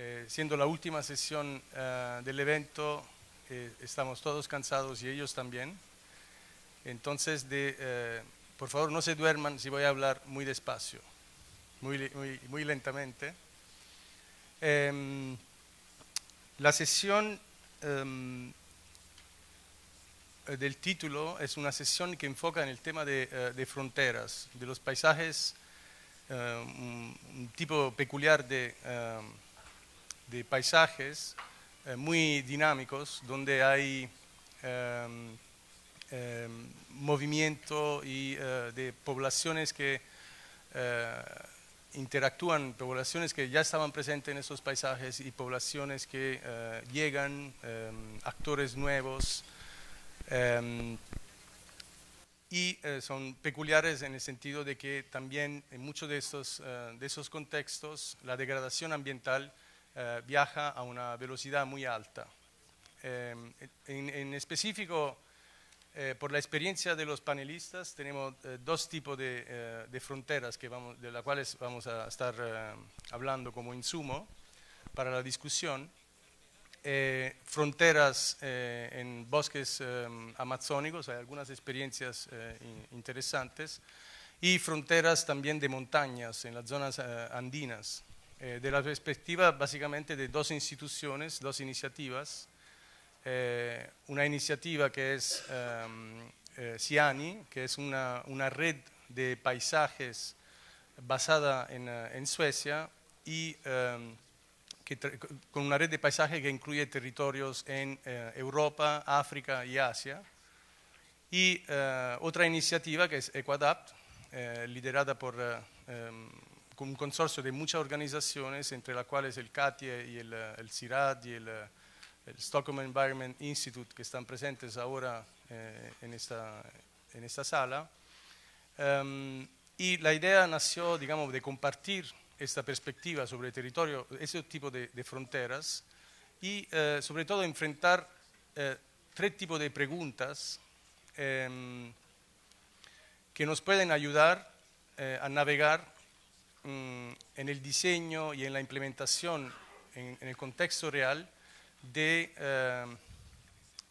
Eh, siendo la última sesión eh, del evento, eh, estamos todos cansados y ellos también. Entonces, de, por favor, no se duerman si voy a hablar muy despacio, muy, muy, lentamente. Em, la sesión em, del título es una sesión que enfoca en el tema de, de fronteras, de los paisajes, un, tipo peculiar de... Em, de paisajes eh, muy dinámicos, donde hay em, em, movimiento y, eh, de poblaciones que eh, interactúan, poblaciones que ya estaban presentes en esos paisajes y poblaciones que llegan, em, actores nuevos. y son peculiares en el sentido de que también en muchos de estos de esos contextos la degradación ambiental eh, viaja a una velocidad muy alta. Em, en, específico, eh, por la experiencia de los panelistas, tenemos eh, dos tipos de, fronteras de las cuales vamos a estar hablando como insumo para la discusión. fronteras en bosques em, amazónicos, hay algunas experiencias interesantes, y fronteras también de montañas en las zonas andinas. Eh, de la perspectiva básicamente de dos instituciones, dos iniciativas. Eh, una iniciativa que es em, eh, Ciani, que es una, una, red de paisajes basada en, Suecia y em, con una red de paisajes que incluye territorios en Europa, África y Asia. Y otra iniciativa que es Equadapt, liderada por em, con un consorcio de muchas organizaciones, entre las cuales el CATIE y eh, el, CIRAD y eh, el, Stockholm Environment Institute, que están presentes ahora eh, en, esta, sala. Em, y la idea nació, digamos, de compartir esta perspectiva sobre el territorio, ese tipo de, fronteras, y sobre todo enfrentar tres tipos de preguntas em, que nos pueden ayudar a navegar Mm, en el diseño y en la implementación en, el contexto real de eh,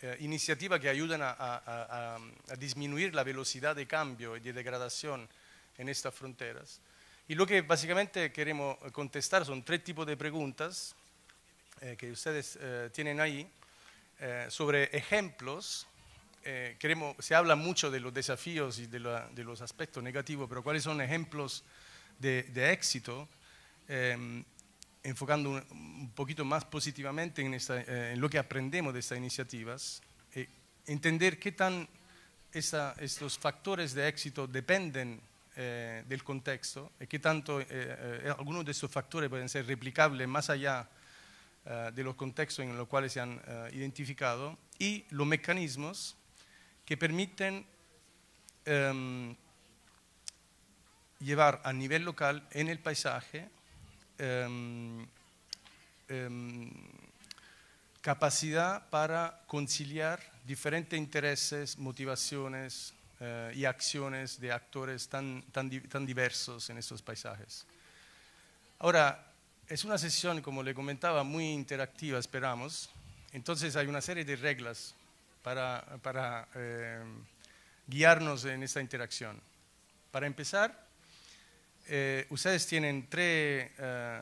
eh, iniciativas que ayudan a, disminuir la velocidad de cambio y de degradación en estas fronteras. Y lo que básicamente queremos contestar son tres tipos de preguntas eh, que ustedes tienen ahí sobre ejemplos queremos, se habla mucho de los desafíos y de, de, los aspectos negativos, pero ¿cuáles son ejemplos de, éxito, em, enfocando un, poquito más positivamente eh, en, lo que aprendemos de estas iniciativas, eh, entender qué tan estos factores de éxito dependen eh, del contexto y qué tanto algunos de estos factores pueden ser replicables más allá de los contextos en los cuales se han identificado y los mecanismos que permiten em, llevar a nivel local en el paisaje em, em, capacidad para conciliar diferentes intereses, motivaciones eh, y acciones de actores tan, tan, tan diversos en estos paisajes. Ahora, es una sesión, como le comentaba, muy interactiva, esperamos. Entonces hay una serie de reglas para, para eh, guiarnos en esta interacción. Para empezar, eh, ustedes tienen tres, eh,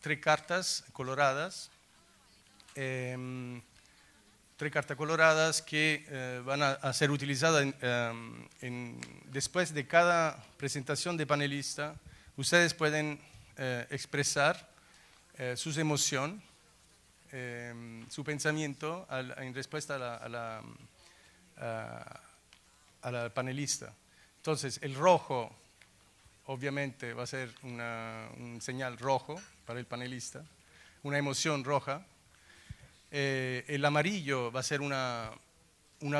tres cartas coloradas, em, tres cartas coloradas que eh, van a, ser utilizadas em, después de cada presentación de panelista. Ustedes pueden expresar sus emociones, em, su pensamiento en respuesta a la panelista. Entonces, el rojo obviamente va a ser una, un señal rojo para el panelista, una emoción roja. Eh, el amarillo va a ser una,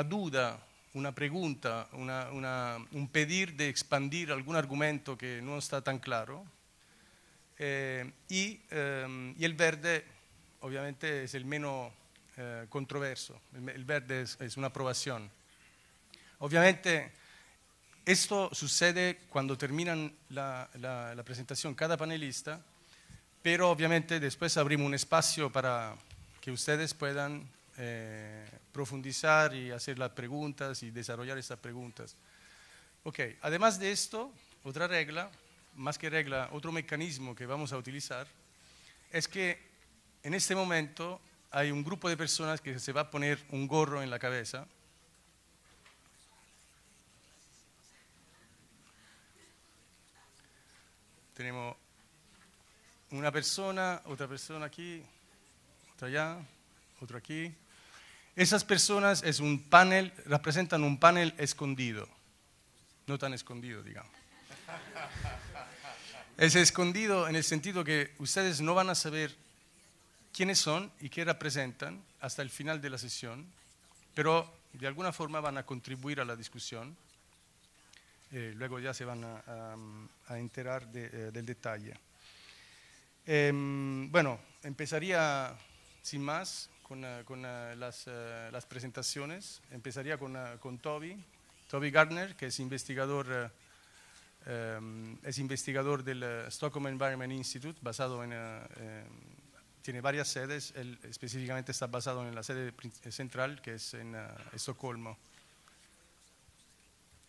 duda, una pregunta, una, una, un pedir de expandir algún argumento que no está tan claro. Eh, em, y, el verde, obviamente, es el menos eh, controverso. El, verde es, es una aprobación. Obviamente esto sucede cuando terminan la, presentación cada panelista, pero obviamente después abrimos un espacio para que ustedes puedan eh, profundizar y hacer las preguntas y desarrollar esas preguntas. Ok, además de esto, otra regla, más que regla, otro mecanismo que vamos a utilizar es que en este momento hay un grupo de personas que se va a poner un gorro en la cabeza Tenemos una persona, otra persona aquí, otra allá, otro aquí. Esas personas es un panel, representan un panel escondido, no tan escondido, digamos. Es escondido en el sentido que ustedes no van a saber quiénes son y qué representan hasta el final de la sesión, pero de alguna forma van a contribuir a la discusión eh, luego ya se van a, enterar eh, del detalle. Em, bueno, empezaría sin más con, eh, las, presentaciones. Empezaría con, con, Toby, Toby Gardner, que es investigador, em, es investigador del Stockholm Environment Institute, basado en, em, tiene varias sedes, específicamente está basado en la sede central, que es en Estocolmo.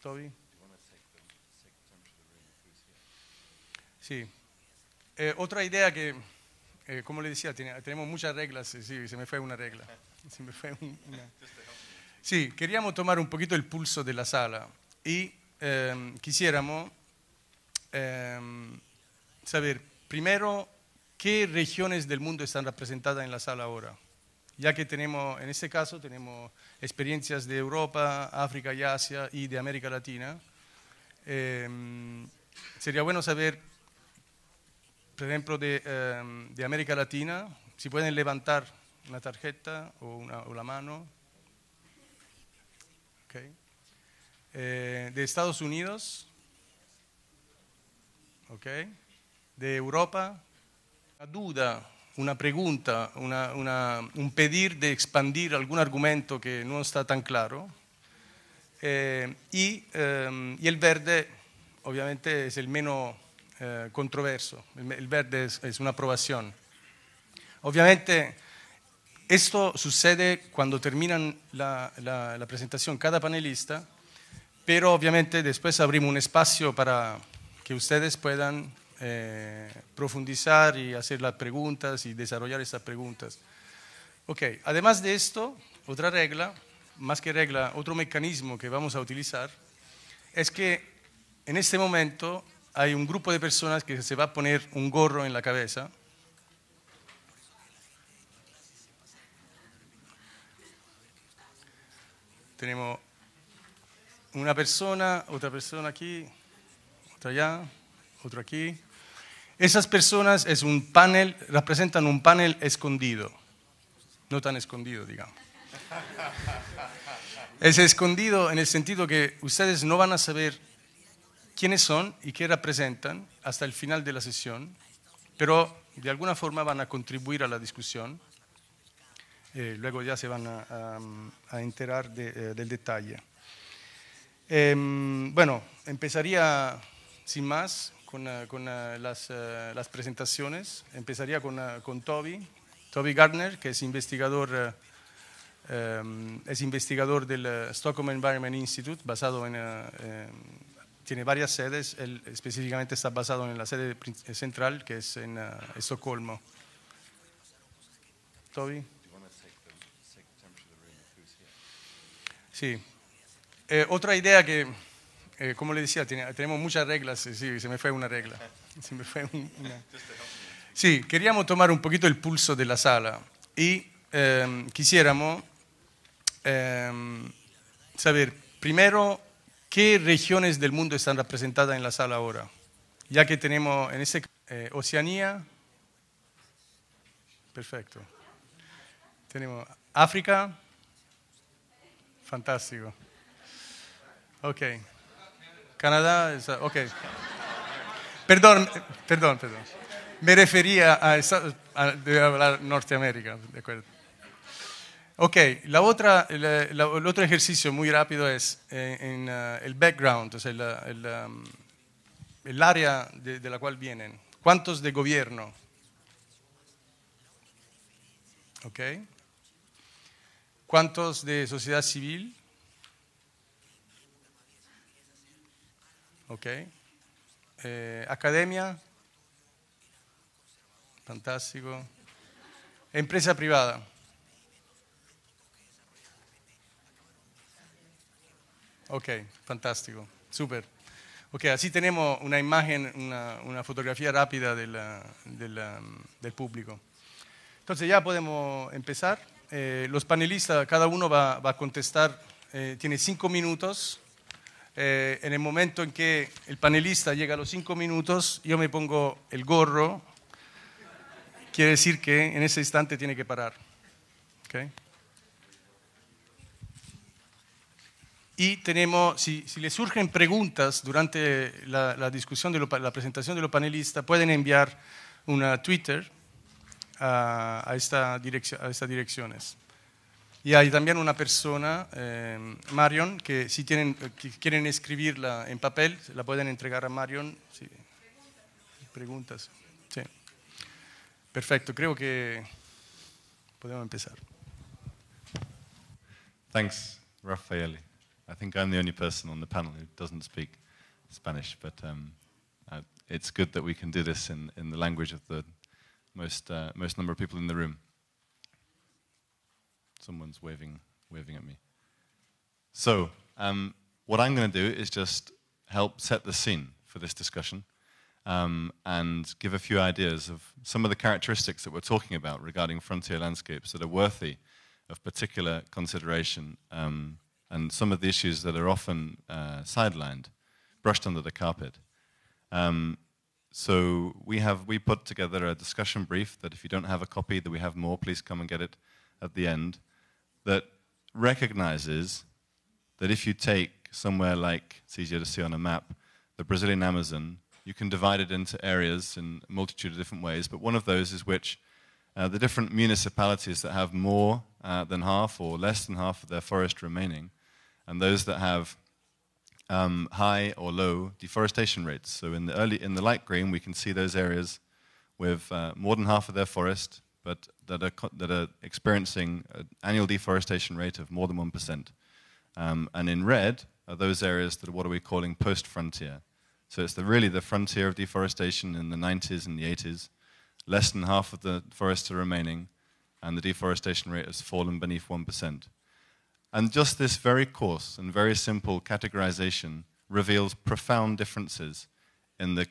Toby. Sí. Eh, otra idea que, eh, como le decía, tenemos muchas reglas. Sí, se me fue una regla. Sí, queríamos tomar un poquito el pulso de la sala y em, quisiéramos em, saber primero qué regiones del mundo están representadas en la sala ahora ya que tenemos, en este caso, tenemos experiencias de Europa, África y Asia y de América Latina. Em, sería bueno saber por ejemplo, de, em, de, América Latina, si pueden levantar una tarjeta o, una, la mano. Eh, de Estados Unidos. De Europa. Una duda, una pregunta, una, una, un pedir de expandir algún argumento que no está tan claro. Eh, y, em, y el verde, obviamente, es el menos eh, controverso. El verde es, una aprobación. Obviamente, esto sucede cuando terminan la, la, presentación cada panelista, pero obviamente después abrimos un espacio para que ustedes puedan eh, profundizar y hacer las preguntas y desarrollar estas preguntas. Ok, además de esto, otra regla, más que regla, otro mecanismo que vamos a utilizar es que en este momento hay un grupo de personas que se va a poner un gorro en la cabeza. Tenemos una persona, otra persona aquí, otra allá, otro aquí. Esas personas es un panel, representan un panel escondido, no tan escondido, digamos. Es escondido en el sentido que ustedes no van a saber quiénes son y qué representan hasta el final de la sesión, pero de alguna forma van a contribuir a la discusión. Eh, luego ya se van a, enterar eh, del detalle. Em, bueno, empezaría sin más con, eh, con las, las, presentaciones. Empezaría con, con, Toby, Toby Gardner, que es investigador, em, es investigador del Stockholm Environment Institute, basado en, em, tiene varias sedes, específicamente está basado en la sede central que es en ah, Estocolmo. Toby. Sí. Eh, otra idea que, eh, como le decía, tenemos muchas reglas, eh, sí, se me fue una regla. Sí, queríamos tomar un poquito el pulso de la sala y quisiéramos saber primero ¿Qué regiones del mundo están representadas en la sala ahora? Ya que tenemos en ese eh, Oceanía, perfecto. Tenemos África, fantástico. Ok. Canadá, ah, ok. Perdón, perdón, perdón. Me refería a, hablar Norteamérica, de acuerdo. Ok, la otra, el otro ejercicio muy rápido es eh, en, eh, el background, o um, el, área de, la cual vienen. ¿Cuántos de gobierno? Ok. ¿Cuántos de sociedad civil? Ok. Eh, ¿Academia? Fantástico. ¿Empresa privada? Ok, fantástico, súper. Ok, así tenemos una imagen, una, fotografía rápida del público. Entonces ya podemos empezar. Eh, los panelistas, cada uno va, va a contestar, eh, tiene cinco minutos. Eh, en el momento en que el panelista llega a los cinco minutos, yo me pongo el gorro. Quiere decir que en ese instante tiene que parar. Okay. y tenemos, si, si les surgen preguntas durante la, discusión de la presentación de los panelistas, pueden enviar una Twitter a, a, esta estas direcciones. Y hay también una persona, eh, Marion, que si tienen, quieren escribirla en papel, la pueden entregar a Marion. Preguntas. Sí. Perfecto, creo que podemos empezar. Thanks, Raffaele. I think I'm the only person on the panel who doesn't speak Spanish, but um, uh, it's good that we can do this in, in the language of the most, uh, most number of people in the room. Someone's waving, waving at me. So, um, what I'm going to do is just help set the scene for this discussion um, and give a few ideas of some of the characteristics that we're talking about regarding frontier landscapes that are worthy of particular consideration um, and some of the issues that are often uh, sidelined, brushed under the carpet. Um, so we have we put together a discussion brief that if you don't have a copy, that we have more, please come and get it at the end. That recognizes that if you take somewhere like it's easier to see on a map, the Brazilian Amazon, you can divide it into areas in a multitude of different ways. But one of those is which uh, the different municipalities that have more uh, than half or less than half of their forest remaining and those that have um, high or low deforestation rates. So in the early, in the light green, we can see those areas with uh, more than half of their forest, but that are that are experiencing an annual deforestation rate of more than one percent. Um, and in red are those areas that are what are we calling post-frontier. So it's the, really the frontier of deforestation in the 90s and the 80s. Less than half of the forests are remaining, and the deforestation rate has fallen beneath one percent. And just this very coarse and very simple categorization reveals profound differences in the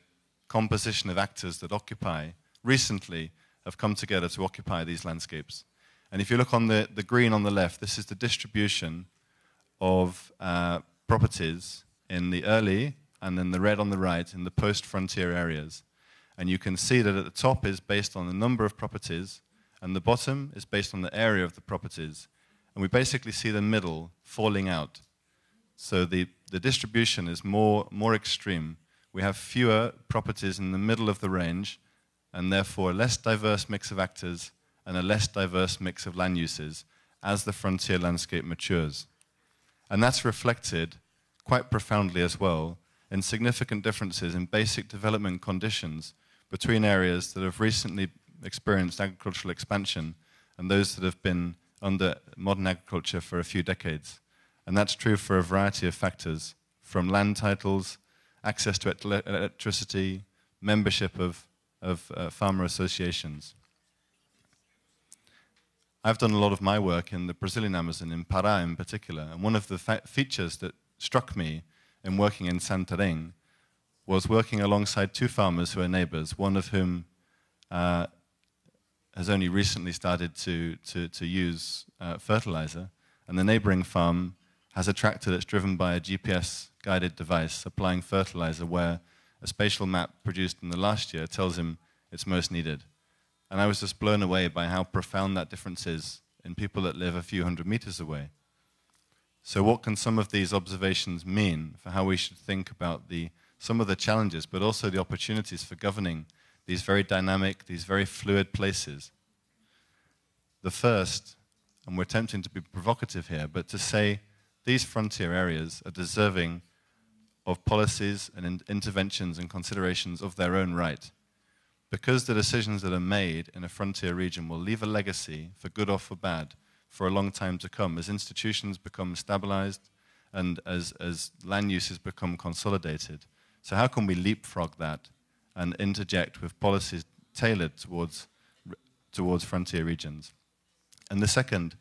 composition of actors that occupy, recently, have come together to occupy these landscapes. And if you look on the, the green on the left, this is the distribution of uh, properties in the early and then the red on the right in the post frontier areas. And you can see that at the top is based on the number of properties, and the bottom is based on the area of the properties. And we basically see the middle falling out. So the, the distribution is more, more extreme. We have fewer properties in the middle of the range, and therefore a less diverse mix of actors and a less diverse mix of land uses as the frontier landscape matures. And that's reflected quite profoundly as well in significant differences in basic development conditions between areas that have recently experienced agricultural expansion and those that have been under modern agriculture for a few decades, and that's true for a variety of factors, from land titles, access to electricity, membership of, of uh, farmer associations. I've done a lot of my work in the Brazilian Amazon, in Pará in particular, and one of the features that struck me in working in Santarém was working alongside two farmers who are neighbors, one of whom uh, has only recently started to, to, to use uh, fertilizer, and the neighboring farm has a tractor that's driven by a GPS guided device applying fertilizer where a spatial map produced in the last year tells him it's most needed. And I was just blown away by how profound that difference is in people that live a few hundred meters away. So, what can some of these observations mean for how we should think about the, some of the challenges, but also the opportunities for governing these very dynamic, these very fluid places. The first, and we're attempting to be provocative here, but to say these frontier areas are deserving of policies and in interventions and considerations of their own right. Because the decisions that are made in a frontier region will leave a legacy, for good or for bad, for a long time to come, as institutions become stabilized and as, as land uses become consolidated. So, how can we leapfrog that and interject with policies tailored towards, towards frontier regions. And the second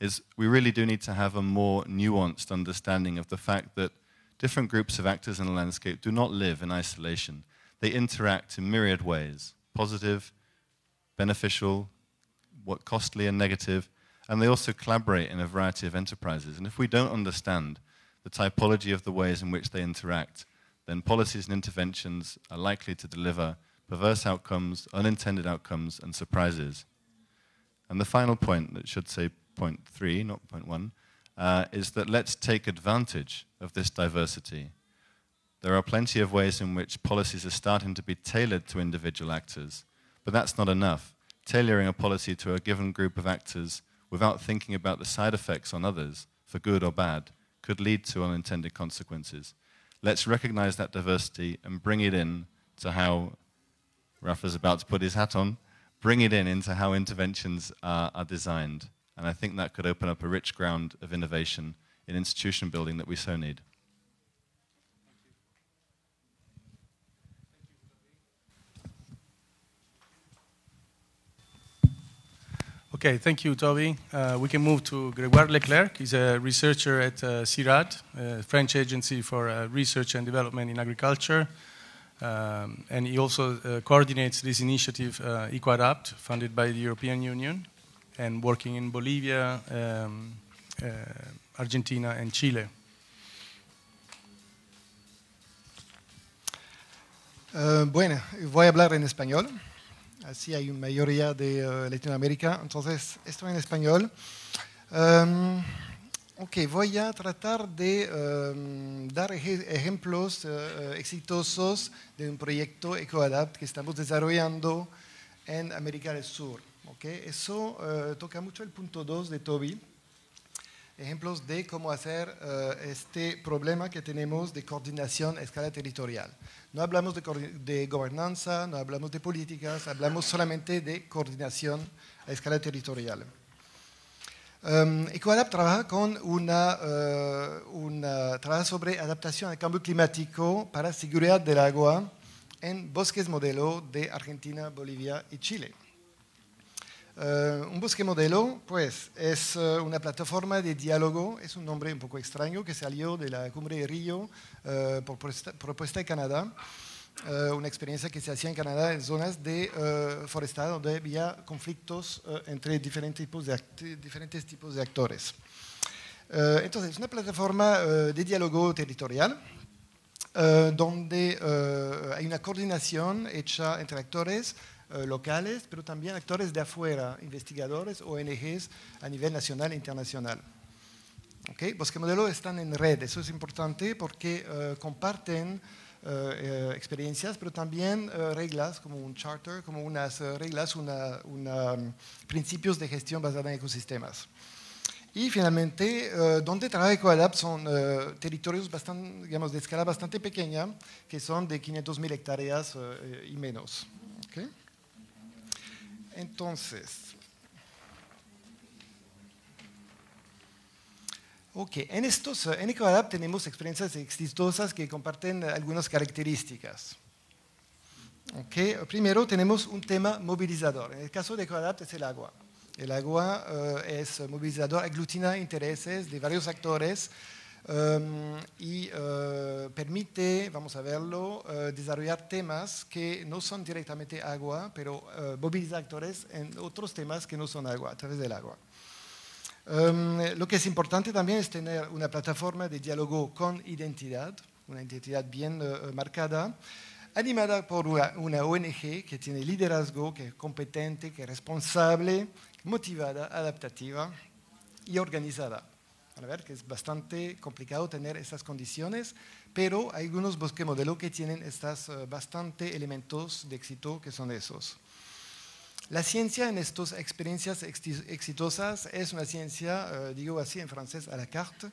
is we really do need to have a more nuanced understanding of the fact that different groups of actors in the landscape do not live in isolation. They interact in myriad ways positive, beneficial, what costly and negative, and they also collaborate in a variety of enterprises. And if we don't understand the typology of the ways in which they interact, then policies and interventions are likely to deliver perverse outcomes, unintended outcomes, and surprises. And the final point, that should say point three, not point one, uh, is that let's take advantage of this diversity. There are plenty of ways in which policies are starting to be tailored to individual actors, but that's not enough. Tailoring a policy to a given group of actors without thinking about the side effects on others, for good or bad, could lead to unintended consequences let's recognize that diversity and bring it in to how Rafa's about to put his hat on, bring it in into how interventions are, are designed. And I think that could open up a rich ground of innovation in institution building that we so need. Okay, thank you, Toby. Uh, we can move to Grégoire Leclerc. He's a researcher at uh, CIRAD, a uh, French agency for uh, research and development in agriculture. Um, and he also uh, coordinates this initiative, uh, funded by the European Union, and working in Bolivia, um, uh, Argentina, and Chile. Uh, bueno, voy a hablar en español. Así hay una mayoría de eh, Latinoamérica. Entonces, esto en español. Em, ok, voy a tratar de em, dar ejemplos eh, eh, exitosos de un proyecto EcoAdapt que estamos desarrollando en América del Sur. Okay, eso toca mucho el punto 2 de Toby ejemplos de cómo hacer eh, este problema que tenemos de coordinación a escala territorial. No hablamos de, gobernanza, no hablamos de políticas, hablamos solamente de coordinación a escala territorial. Um, trabaja con una, eh, una trabaja sobre adaptación al cambio climático para seguridad del agua en bosques modelo de Argentina, Bolivia y Chile. Eh, un bosque modelo, pues, es eh, una plataforma de diálogo, es un nombre un poco extraño que salió de la cumbre de Río eh, por propuesta, de Canadá, una experiencia que se hacía en Canadá en zonas de forestal donde había conflictos entre diferentes tipos de, diferentes tipos de actores. entonces, es una plataforma de diálogo territorial. donde hay una coordinación hecha entre actores eh, locales, pero también actores de afuera, investigadores, ONGs a nivel nacional e internacional. ¿Okay? Bosque pues Modelo están en red, eso es importante porque eh, comparten eh, experiencias, pero también reglas como un charter, como unas reglas, una, mm, principios de gestión basada en ecosistemas. Y finalmente, donde trabaja Coalab son territorios bastante, digamos, de escala bastante pequeña, que son de 500.000 hectáreas y menos. Entonces, en, estos, en tenemos experiencias exitosas que comparten algunas características. Primero tenemos un tema movilizador. En el caso de ECOADAPT es el agua. El agua eh, es movilizador, aglutina intereses de varios actores Em, y eh, permite, vamos a verlo, eh, desarrollar temas que no son directamente agua, pero uh, actores en otros temas que no son agua, a través del agua. Em, lo que es importante también es tener una plataforma de diálogo con identidad, una identidad bien marcada, animada por una, ONG que tiene liderazgo, que es competente, que es responsable, motivada, adaptativa y organizada a ver que es bastante complicado tener estas condiciones, pero hay algunos bosques modelo que tienen estas eh, bastante elementos de éxito que son esos. La ciencia en estas experiencias exitosas es una ciencia, eh, digo así en francés, a la carte,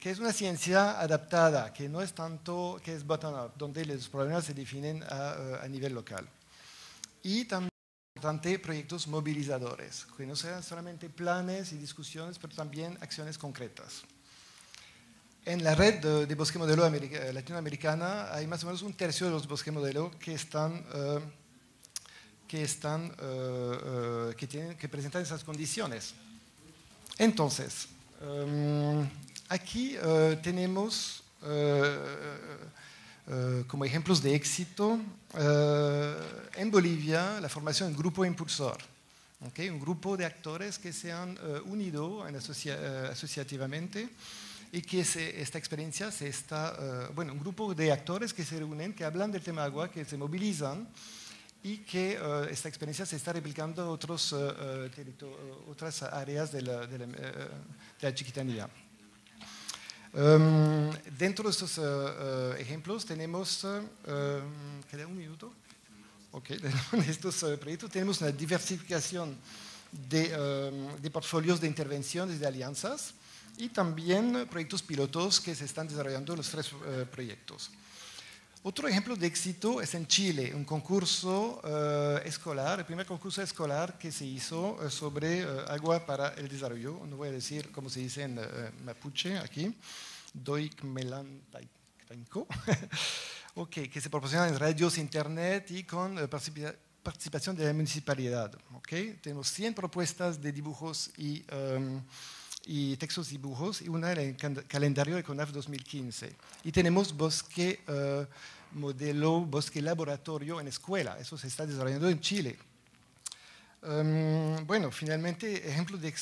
que es una ciencia adaptada, que no es tanto, que es bottom-up, donde los problemas se definen a, eh, a nivel local. Y también proyectos movilizadores, que no sean solamente planes y discusiones, pero también acciones concretas. En la red de, bosque modelo eh, latinoamericana hay más o menos un tercio de los bosques modelo que están... Eh, que, están, eh, que, tienen, que presentan esas condiciones. Entonces, em, aquí tenemos eh, como ejemplos de éxito, eh, en Bolivia la formación un grupo impulsor, un grupo de actores que se han eh, unido asociativamente y que esta experiencia se está, bueno, un grupo de actores que se reúnen, que hablan del tema agua, que se movilizan y que esta experiencia se está replicando a otros, otras áreas de la Chiquitanía. Em, dentro de estos eh, eh, ejemplos tenemos, em, un minuto? estos eh, proyectos tenemos una diversificación de, em, de, portfolios de intervenciones de alianzas y también proyectos pilotos que se están desarrollando en los tres proyectos. Otro ejemplo de éxito es en Chile, un concurso eh, escolar, el primer concurso escolar que se hizo eh, sobre eh, agua para el desarrollo. No voy a decir cómo se dice en mapuche aquí, Doik okay, que se proporciona en radios, internet y con participación de la municipalidad. Okay. Tenemos 100 propuestas de dibujos y... Em, y textos dibujos y una en el calendario de CONAF 2015. Y tenemos bosque eh, modelo, bosque laboratorio en escuela. Eso se está desarrollando en Chile. Em, bueno, finalmente, ejemplo de,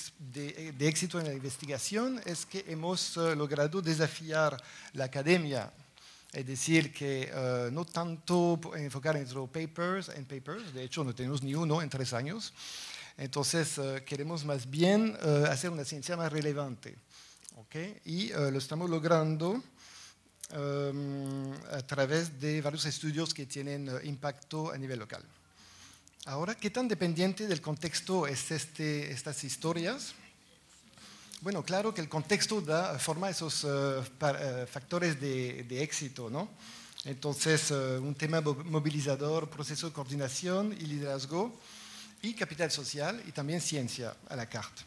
de, éxito en la investigación es que hemos eh, logrado desafiar la academia. Es decir, que eh, no tanto enfocar en papers, en papers, de hecho no tenemos ni uno en tres años, entonces, eh, queremos más bien eh, hacer una ciencia más relevante. Y eh, lo estamos logrando em, a través de varios estudios que tienen impacto a nivel local. Ahora, ¿qué tan dependiente del contexto es este, estas historias? Bueno, claro que el contexto da forma a esos factores de, éxito, ¿no? Entonces, un tema movilizador, proceso de coordinación y liderazgo y capital social y también ciencia a la carta.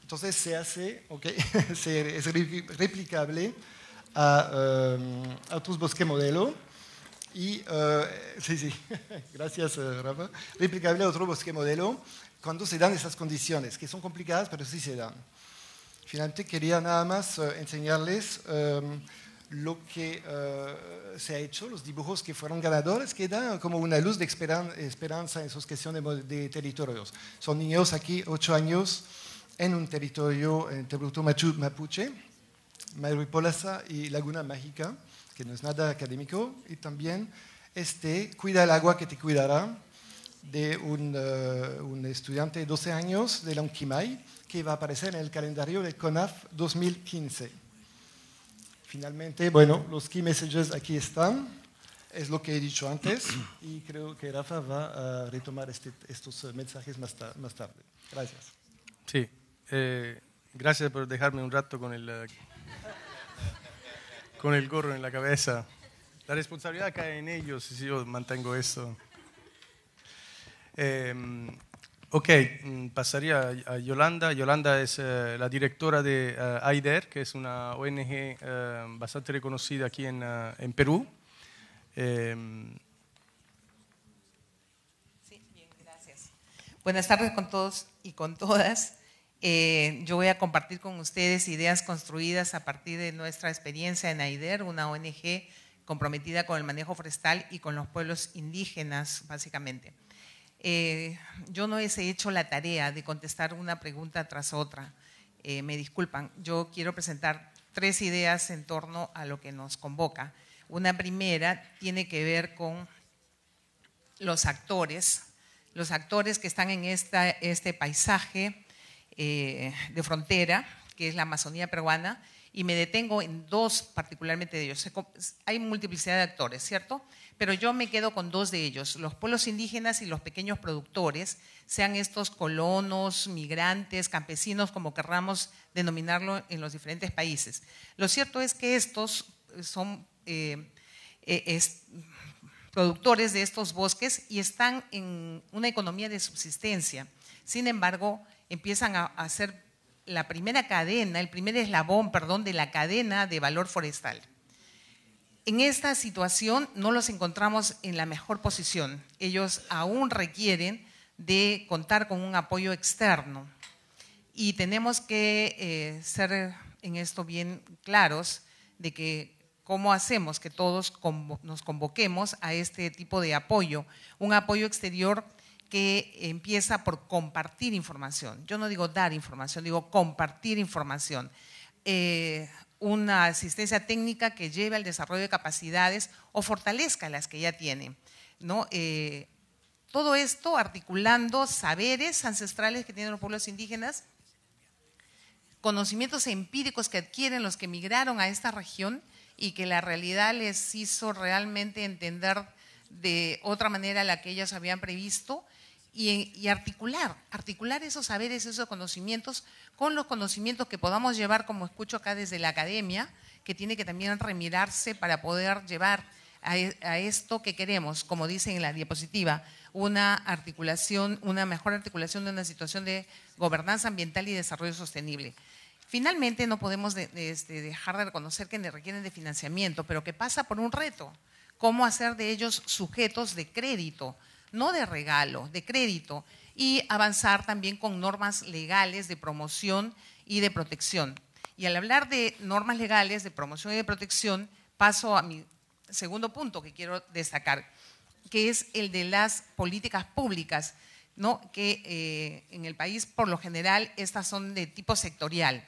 Entonces se hace, okay, es replicable a, otros eh, a, bosque modelo y, eh, sí, sí, gracias eh, Rafa, replicable a otro bosque modelo cuando se dan esas condiciones, que son complicadas pero sí se dan. Finalmente quería nada más enseñarles... Em, lo que eh, se ha hecho, los dibujos que fueron ganadores, que dan como una luz de esperanza en sus cuestiones de territorios. Son niños aquí, ocho años, en un territorio, en territorio mapuche, Maripolasa y Laguna Mágica, que no es nada académico, y también este, Cuida el agua que te cuidará, de un, eh, estudiante de 12 años de la Unquimay, que va a aparecer en el calendario de CONAF 2015. Finalmente, bueno, los key messages aquí están. Es lo que he dicho antes y creo que Rafa va a retomar este, estos eh, mensajes más, más, tarde. Gracias. Sí, eh, gracias por dejarme un rato con el, eh, con el gorro en la cabeza. La responsabilidad cae en ellos si yo mantengo esto. Em, Ok, mm, pasaría a Yolanda. Yolanda es eh, la directora de eh, AIDER, que es una ONG eh, bastante reconocida aquí en, en Perú. Em, sí, bien, gracias. Buenas tardes con todos y con todas. yo voy a compartir con ustedes ideas construidas a partir de nuestra experiencia en AIDER, una ONG comprometida con el manejo forestal y con los pueblos indígenas, básicamente. Eh, yo no he hecho la tarea de contestar una pregunta tras otra. Eh, me disculpan, yo quiero presentar tres ideas en torno a lo que nos convoca. Una primera tiene que ver con los actores, los actores que están en este paisaje eh, de frontera, que es la Amazonía peruana, y me detengo en dos particularmente de ellos. Hay multiplicidad de actores, ¿cierto? pero yo me quedo con dos de ellos. Los pueblos indígenas y los pequeños productores, sean estos colonos, migrantes, campesinos, como querramos denominarlo en los diferentes países. Lo cierto es que estos eh, son eh, eh, productores de estos bosques y están en una economía de subsistencia. Sin embargo, empiezan a, a ser la primera cadena, el primer eslabón, perdón, de la cadena de valor forestal. En esta situación no los encontramos en la mejor posición. Ellos aún requieren de contar con un apoyo externo. Y tenemos que eh, ser en esto bien claros de que cómo hacemos que todos nos convoquemos a este tipo de apoyo, un apoyo exterior que empieza por compartir información. Yo no digo dar información, digo compartir información. Eh, una asistencia técnica que lleve al desarrollo de capacidades o fortalezca las que ya tienen. Eh, todo esto articulando saberes ancestrales que tienen los pueblos indígenas, conocimientos empíricos que adquieren los que emigraron a esta región y que la realidad les hizo realmente entender de otra manera la que ellos habían previsto y, articular, articular esos saberes, esos conocimientos con los conocimientos que podamos llevar, como escucho acá desde la academia, que tiene que también remirarse para poder llevar a, e, esto que queremos, como dice en la diapositiva, una articulación, una mejor articulación de una situación de gobernanza ambiental y desarrollo sostenible. Finalmente, no podemos este, dejar de reconocer que requieren de financiamiento, pero que pasa por un reto, cómo hacer de ellos sujetos de crédito, no de regalo, de crédito, y avanzar también con normas legales de promoción y de protección. Y al hablar de normas legales de promoción y de protección, paso a mi segundo punto que quiero destacar, que es el de las políticas públicas, ¿no? que eh, en el país por lo general estas son de tipo sectorial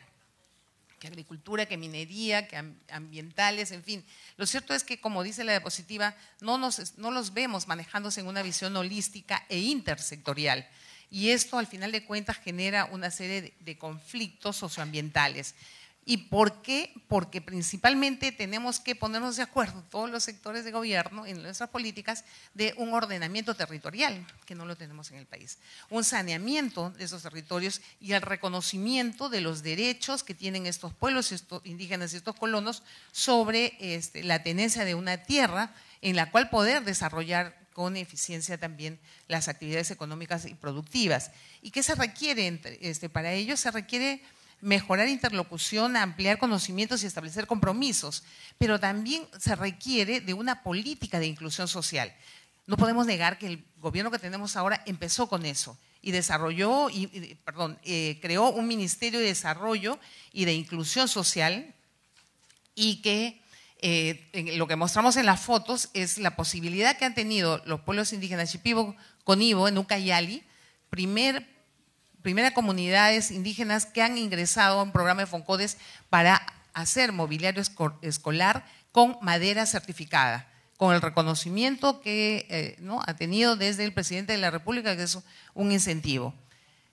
que agricultura, que minería, que ambientales, en fin. Lo cierto es que, como dice la diapositiva, no, no los vemos manejándose en una visión holística e intersectorial. Y esto, al final de cuentas, genera una serie de conflictos socioambientales. ¿Y por qué? Porque principalmente tenemos que ponernos de acuerdo todos los sectores de gobierno en nuestras políticas de un ordenamiento territorial, que no lo tenemos en el país, un saneamiento de esos territorios y el reconocimiento de los derechos que tienen estos pueblos estos indígenas y estos colonos sobre este, la tenencia de una tierra en la cual poder desarrollar con eficiencia también las actividades económicas y productivas. ¿Y qué se requiere este, para ello? Se requiere mejorar interlocución, ampliar conocimientos y establecer compromisos, pero también se requiere de una política de inclusión social. No podemos negar que el gobierno que tenemos ahora empezó con eso y desarrolló, y, perdón, eh, creó un Ministerio de Desarrollo y de Inclusión Social y que eh, lo que mostramos en las fotos es la posibilidad que han tenido los pueblos indígenas con ivo en Ucayali, primer Primera, comunidades indígenas que han ingresado a un programa de Foncodes para hacer mobiliario escolar con madera certificada, con el reconocimiento que eh, ha tenido desde el presidente de la República, que es un incentivo.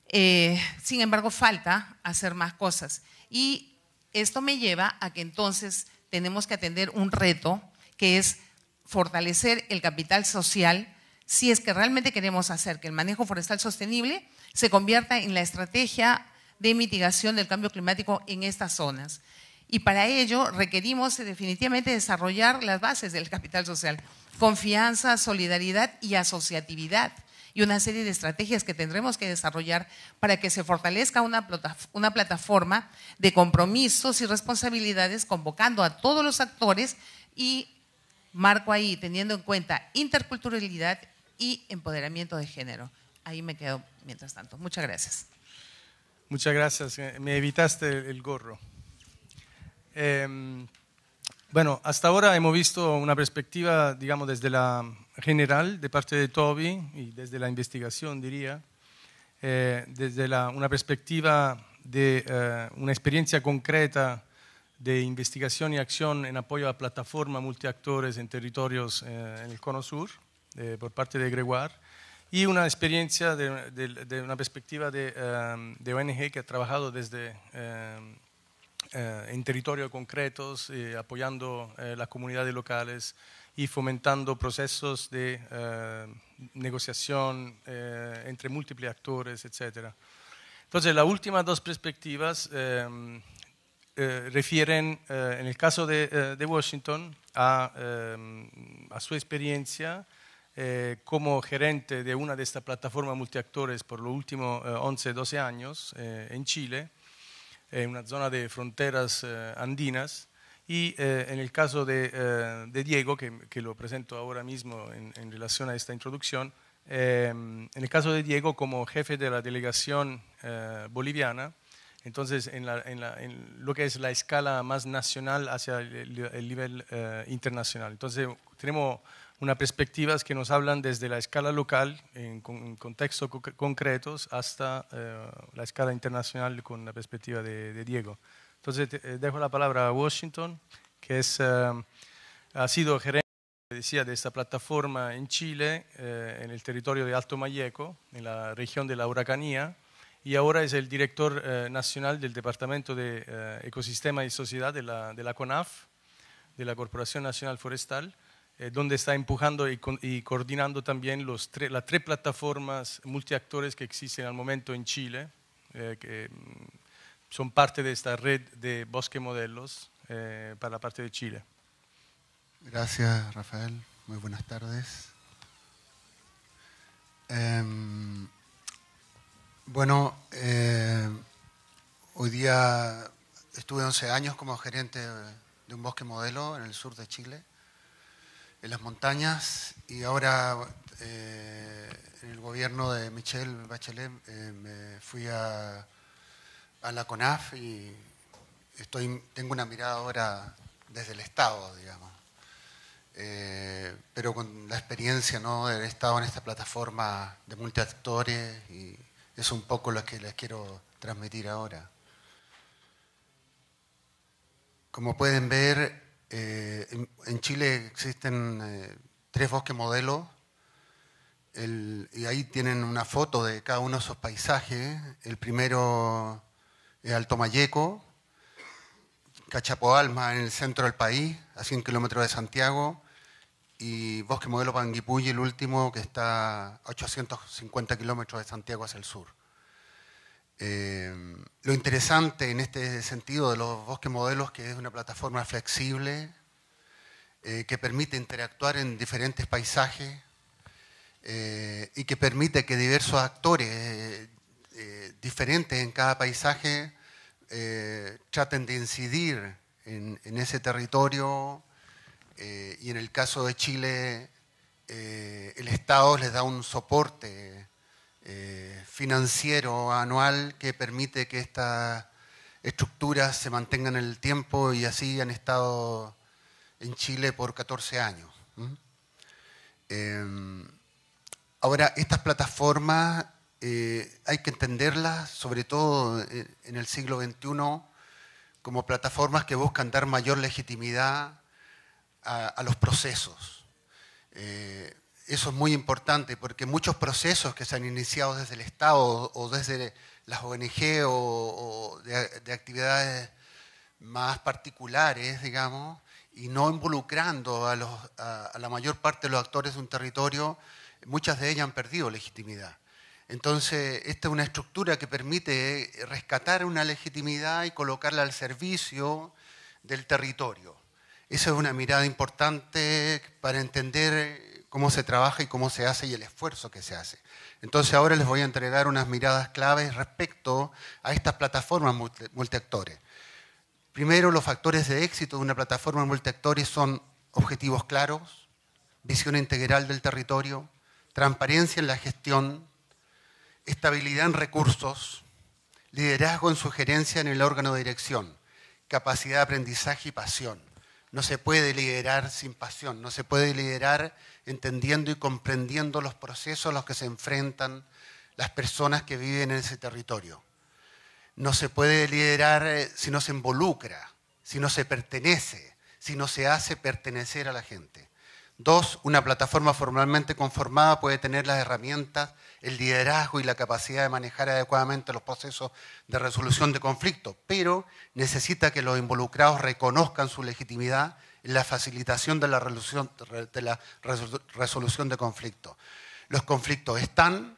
Eh, sin embargo, falta hacer más cosas. Y esto me lleva a que entonces tenemos que atender un reto, que es fortalecer el capital social si es que realmente queremos hacer que el manejo forestal sostenible se convierta en la estrategia de mitigación del cambio climático en estas zonas. Y para ello requerimos eh, definitivamente desarrollar las bases del capital social, confianza, solidaridad y asociatividad y una serie de estrategias que tendremos que desarrollar para que se fortalezca una, plataforma de compromisos y responsabilidades convocando a todos los actores y marco ahí teniendo en cuenta interculturalidad y empoderamiento de género. Ahí me quedo mientras tanto. Muchas gracias. Muchas gracias. Eh, me evitaste el gorro. Em, bueno, hasta ahora hemos visto una perspectiva, digamos, desde la general de parte de Toby y desde la investigación, diría, eh, desde una perspectiva de eh, una experiencia concreta de investigación y acción en apoyo a plataforma, multiactores en territorios en el Cono Sur, por parte de Gregoire y una experiencia de, una perspectiva de, em, ONG que ha trabajado desde em, eh, en territorios concretos, eh, apoyando eh, las comunidades locales y fomentando procesos de em, negociación entre múltiples actores, etc. Entonces, las últimas dos perspectivas refieren, en el caso de, Washington, a su experiencia eh, como gerente de una de estas plataformas multiactores por los últimos 11, eh, 12 años eh, en Chile, en una zona de fronteras andinas. Y en el caso de, Diego, que, que, lo presento ahora mismo en, relación a esta introducción, em, en el caso de Diego como jefe de la delegación boliviana, entonces, en, lo que es la escala más nacional hacia el, nivel internacional. Entonces, tenemos una perspectivas que nos hablan desde la escala local, en, contextos concretos, hasta eh, la escala internacional con la perspectiva de, Diego. Entonces, eh, dejo la palabra a Washington, que es, eh, ha sido gerente, decía, de esta plataforma en Chile, en el territorio de Alto Mayeco, en la región de la Huracanía, y ahora es el director nacional del Departamento de Ecosistema y Sociedad de la, de la CONAF, de la Corporación Nacional Forestal eh, donde está empujando y, coordinando también los las tres plataformas multiactores que existen al momento en Chile, eh, que mm, son parte de esta red de bosque modelos eh, para la parte de Chile. Gracias, Rafael. Muy buenas tardes. Em, bueno, hoy día estuve 11 años como gerente de un bosque modelo en el sur de Chile en las montañas y ahora eh, en el gobierno de Michelle Bachelet eh, me fui a, a, la CONAF y estoy, tengo una mirada ahora desde el Estado, digamos. Eh, pero con la experiencia ¿no? del Estado en esta plataforma de multiactores y es un poco lo que les quiero transmitir ahora. Como pueden ver, eh, en, Chile existen eh, tres bosques modelo y ahí tienen una foto de cada uno de esos paisajes. El primero es Alto Mayeco, Cachapoalma en el centro del país, a 100 kilómetros de Santiago, y Bosque Modelo Panguipulli, el último, que está a 850 kilómetros de Santiago hacia el sur. Eh, lo interesante en este sentido de los bosques modelos que es una plataforma flexible eh, que permite interactuar en diferentes paisajes eh, y que permite que diversos actores diferentes en cada paisaje traten de incidir en, en ese territorio y en el caso de Chile el Estado les da un soporte eh, financiero anual que permite que estas estructuras se mantengan en el tiempo y así han estado en Chile por 14 años. Em, ahora, estas plataformas eh, hay que entenderlas, sobre todo en el siglo XXI, como plataformas que buscan dar mayor legitimidad a, los procesos. Eh, eso es muy importante porque muchos procesos que se han iniciado desde el Estado o desde las ONG o, de, actividades más particulares, digamos, y no involucrando a, a, la mayor parte de los actores de un territorio, muchas de ellas han perdido legitimidad. Entonces, esta es una estructura que permite rescatar una legitimidad y colocarla al servicio del territorio. Esa es una mirada importante para entender cómo se trabaja y cómo se hace y el esfuerzo que se hace. Entonces ahora les voy a entregar unas miradas claves respecto a estas plataformas multiactores. Primero, los factores de éxito de una plataforma multiactores son objetivos claros, visión integral del territorio, transparencia en la gestión, estabilidad en recursos, liderazgo en sugerencia en el órgano de dirección, capacidad de aprendizaje y pasión. No se puede liderar sin pasión, no se puede liderar entendiendo y comprendiendo los procesos a los que se enfrentan las personas que viven en ese territorio. No se puede liderar eh, si no se involucra, si no se pertenece, si no se hace pertenecer a la gente. Dos, una plataforma formalmente conformada puede tener las herramientas, el liderazgo y la capacidad de manejar adecuadamente los procesos de resolución de conflictos, pero necesita que los involucrados reconozcan su legitimidad la facilitación de la resolución de, conflictos. Los conflictos están,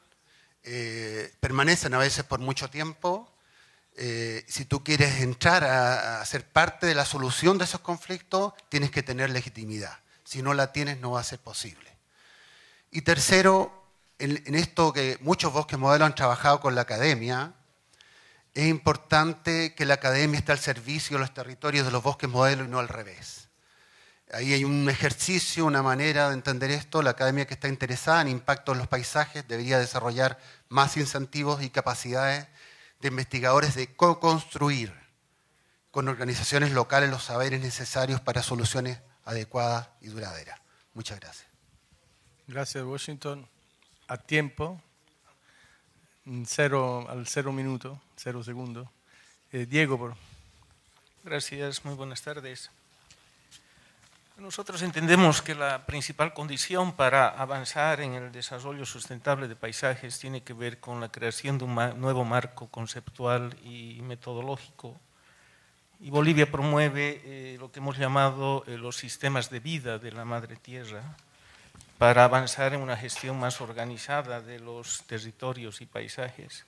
eh, permanecen a veces por mucho tiempo. Eh, si tú quieres entrar a, ser parte de la solución de esos conflictos, tienes que tener legitimidad. Si no la tienes, no va a ser posible. Y tercero, en, esto que muchos bosques modelo han trabajado con la academia, es importante que la academia esté al servicio de los territorios de los bosques modelos y no al revés. Ahí hay un ejercicio, una manera de entender esto. La academia que está interesada en impacto en los paisajes debería desarrollar más incentivos y capacidades de investigadores de co-construir con organizaciones locales los saberes necesarios para soluciones adecuadas y duraderas. Muchas gracias. Gracias, Washington. A tiempo, al cero minuto, cero segundo. Eh, Diego, por Gracias, muy buenas tardes. Nosotros entendemos que la principal condición para avanzar en el desarrollo sustentable de paisajes tiene que ver con la creación de un nuevo marco conceptual y metodológico. Y Bolivia promueve eh, lo que hemos llamado eh, los sistemas de vida de la madre tierra para avanzar en una gestión más organizada de los territorios y paisajes.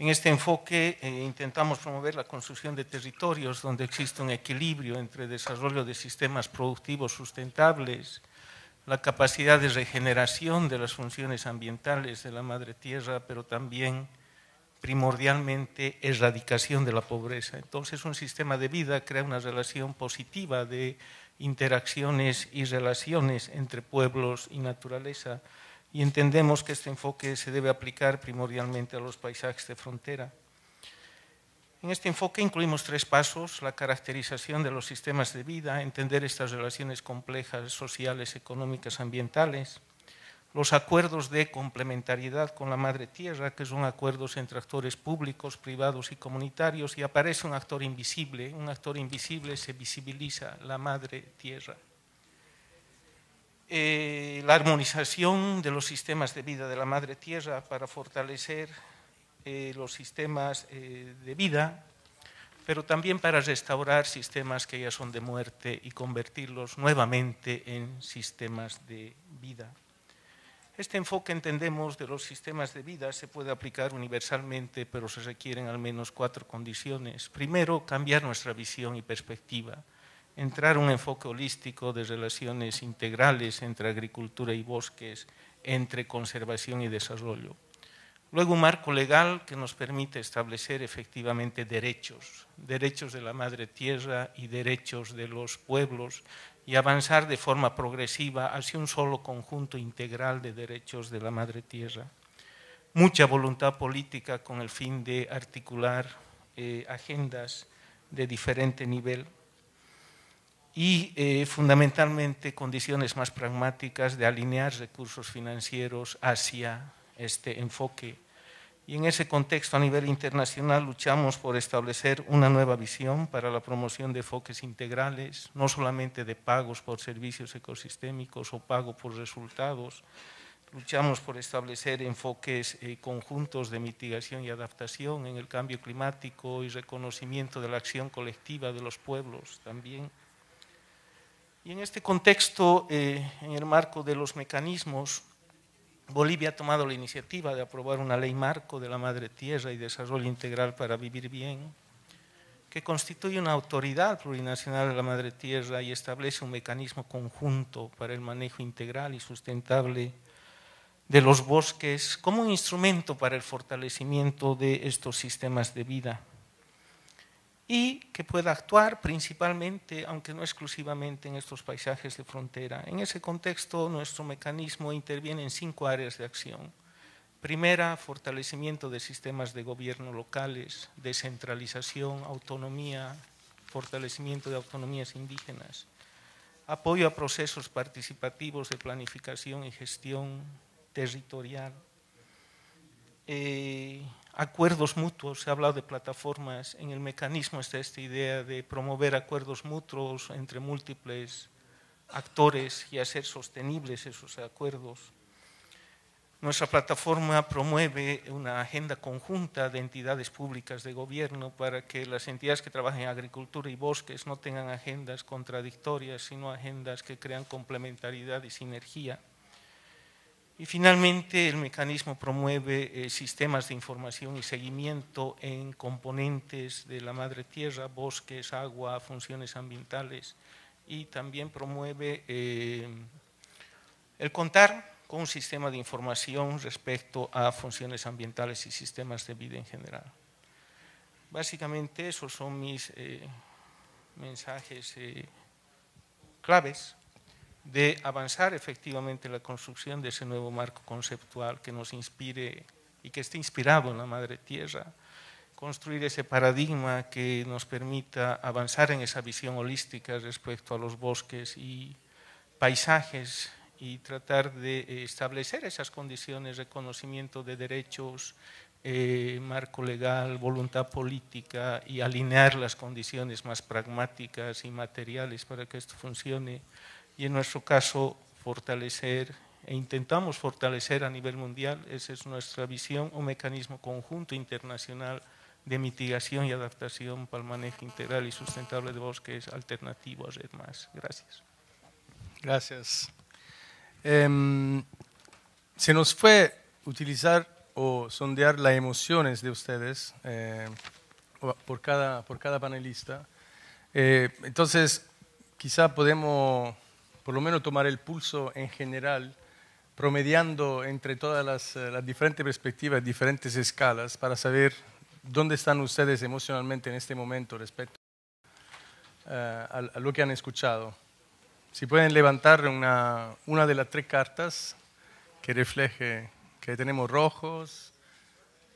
En este enfoque eh, intentamos promover la construcción de territorios donde existe un equilibrio entre desarrollo de sistemas productivos sustentables, la capacidad de regeneración de las funciones ambientales de la madre tierra, pero también primordialmente erradicación de la pobreza. Entonces un sistema de vida crea una relación positiva de interacciones y relaciones entre pueblos y naturaleza y entendemos que este enfoque se debe aplicar primordialmente a los paisajes de frontera. En este enfoque incluimos tres pasos, la caracterización de los sistemas de vida, entender estas relaciones complejas sociales, económicas, ambientales, los acuerdos de complementariedad con la Madre Tierra, que son acuerdos entre actores públicos, privados y comunitarios, y aparece un actor invisible. Un actor invisible se visibiliza la Madre Tierra. Eh, la armonización de los sistemas de vida de la Madre Tierra para fortalecer eh, los sistemas eh, de vida, pero también para restaurar sistemas que ya son de muerte y convertirlos nuevamente en sistemas de vida. Este enfoque, entendemos, de los sistemas de vida se puede aplicar universalmente, pero se requieren al menos cuatro condiciones. Primero, cambiar nuestra visión y perspectiva entrar un enfoque holístico de relaciones integrales entre agricultura y bosques, entre conservación y desarrollo. Luego un marco legal que nos permite establecer efectivamente derechos, derechos de la madre tierra y derechos de los pueblos y avanzar de forma progresiva hacia un solo conjunto integral de derechos de la madre tierra. Mucha voluntad política con el fin de articular eh, agendas de diferente nivel y eh, fundamentalmente condiciones más pragmáticas de alinear recursos financieros hacia este enfoque. Y en ese contexto a nivel internacional luchamos por establecer una nueva visión para la promoción de enfoques integrales, no solamente de pagos por servicios ecosistémicos o pago por resultados. Luchamos por establecer enfoques eh, conjuntos de mitigación y adaptación en el cambio climático y reconocimiento de la acción colectiva de los pueblos también y en este contexto, eh, en el marco de los mecanismos, Bolivia ha tomado la iniciativa de aprobar una ley marco de la Madre Tierra y Desarrollo Integral para Vivir Bien, que constituye una autoridad plurinacional de la Madre Tierra y establece un mecanismo conjunto para el manejo integral y sustentable de los bosques como un instrumento para el fortalecimiento de estos sistemas de vida y que pueda actuar principalmente, aunque no exclusivamente, en estos paisajes de frontera. En ese contexto, nuestro mecanismo interviene en cinco áreas de acción. Primera, fortalecimiento de sistemas de gobierno locales, descentralización, autonomía, fortalecimiento de autonomías indígenas, apoyo a procesos participativos de planificación y gestión territorial, eh, acuerdos mutuos, se ha hablado de plataformas, en el mecanismo está esta idea de promover acuerdos mutuos entre múltiples actores y hacer sostenibles esos acuerdos. Nuestra plataforma promueve una agenda conjunta de entidades públicas de gobierno para que las entidades que trabajan en agricultura y bosques no tengan agendas contradictorias, sino agendas que crean complementariedad y sinergia. Y finalmente, el mecanismo promueve eh, sistemas de información y seguimiento en componentes de la madre tierra, bosques, agua, funciones ambientales y también promueve eh, el contar con un sistema de información respecto a funciones ambientales y sistemas de vida en general. Básicamente esos son mis eh, mensajes claves de avanzar efectivamente la construcción de ese nuevo marco conceptual que nos inspire y que esté inspirado en la Madre Tierra, construir ese paradigma que nos permita avanzar en esa visión holística respecto a los bosques y paisajes y tratar de eh, establecer esas condiciones, reconocimiento de derechos, eh, marco legal, voluntad política y alinear las condiciones más pragmáticas y materiales para que esto funcione y en nuestro caso fortalecer e intentamos fortalecer a nivel mundial, esa es nuestra visión, un mecanismo conjunto internacional de mitigación y adaptación para el manejo integral y sustentable de bosques alternativos a Más. Gracias. Gracias. Em, se nos fue utilizar o sondear las emociones de ustedes em, por, cada, por cada panelista. Eh, entonces, quizá podemos por lo menos tomar el pulso en general, promediando entre todas eh, las, diferentes perspectivas, diferentes escalas, para saber dónde están ustedes emocionalmente en este momento respecto eh, a, lo que han escuchado. Si pueden levantar una, una de las tres cartas que refleje que tenemos rojos,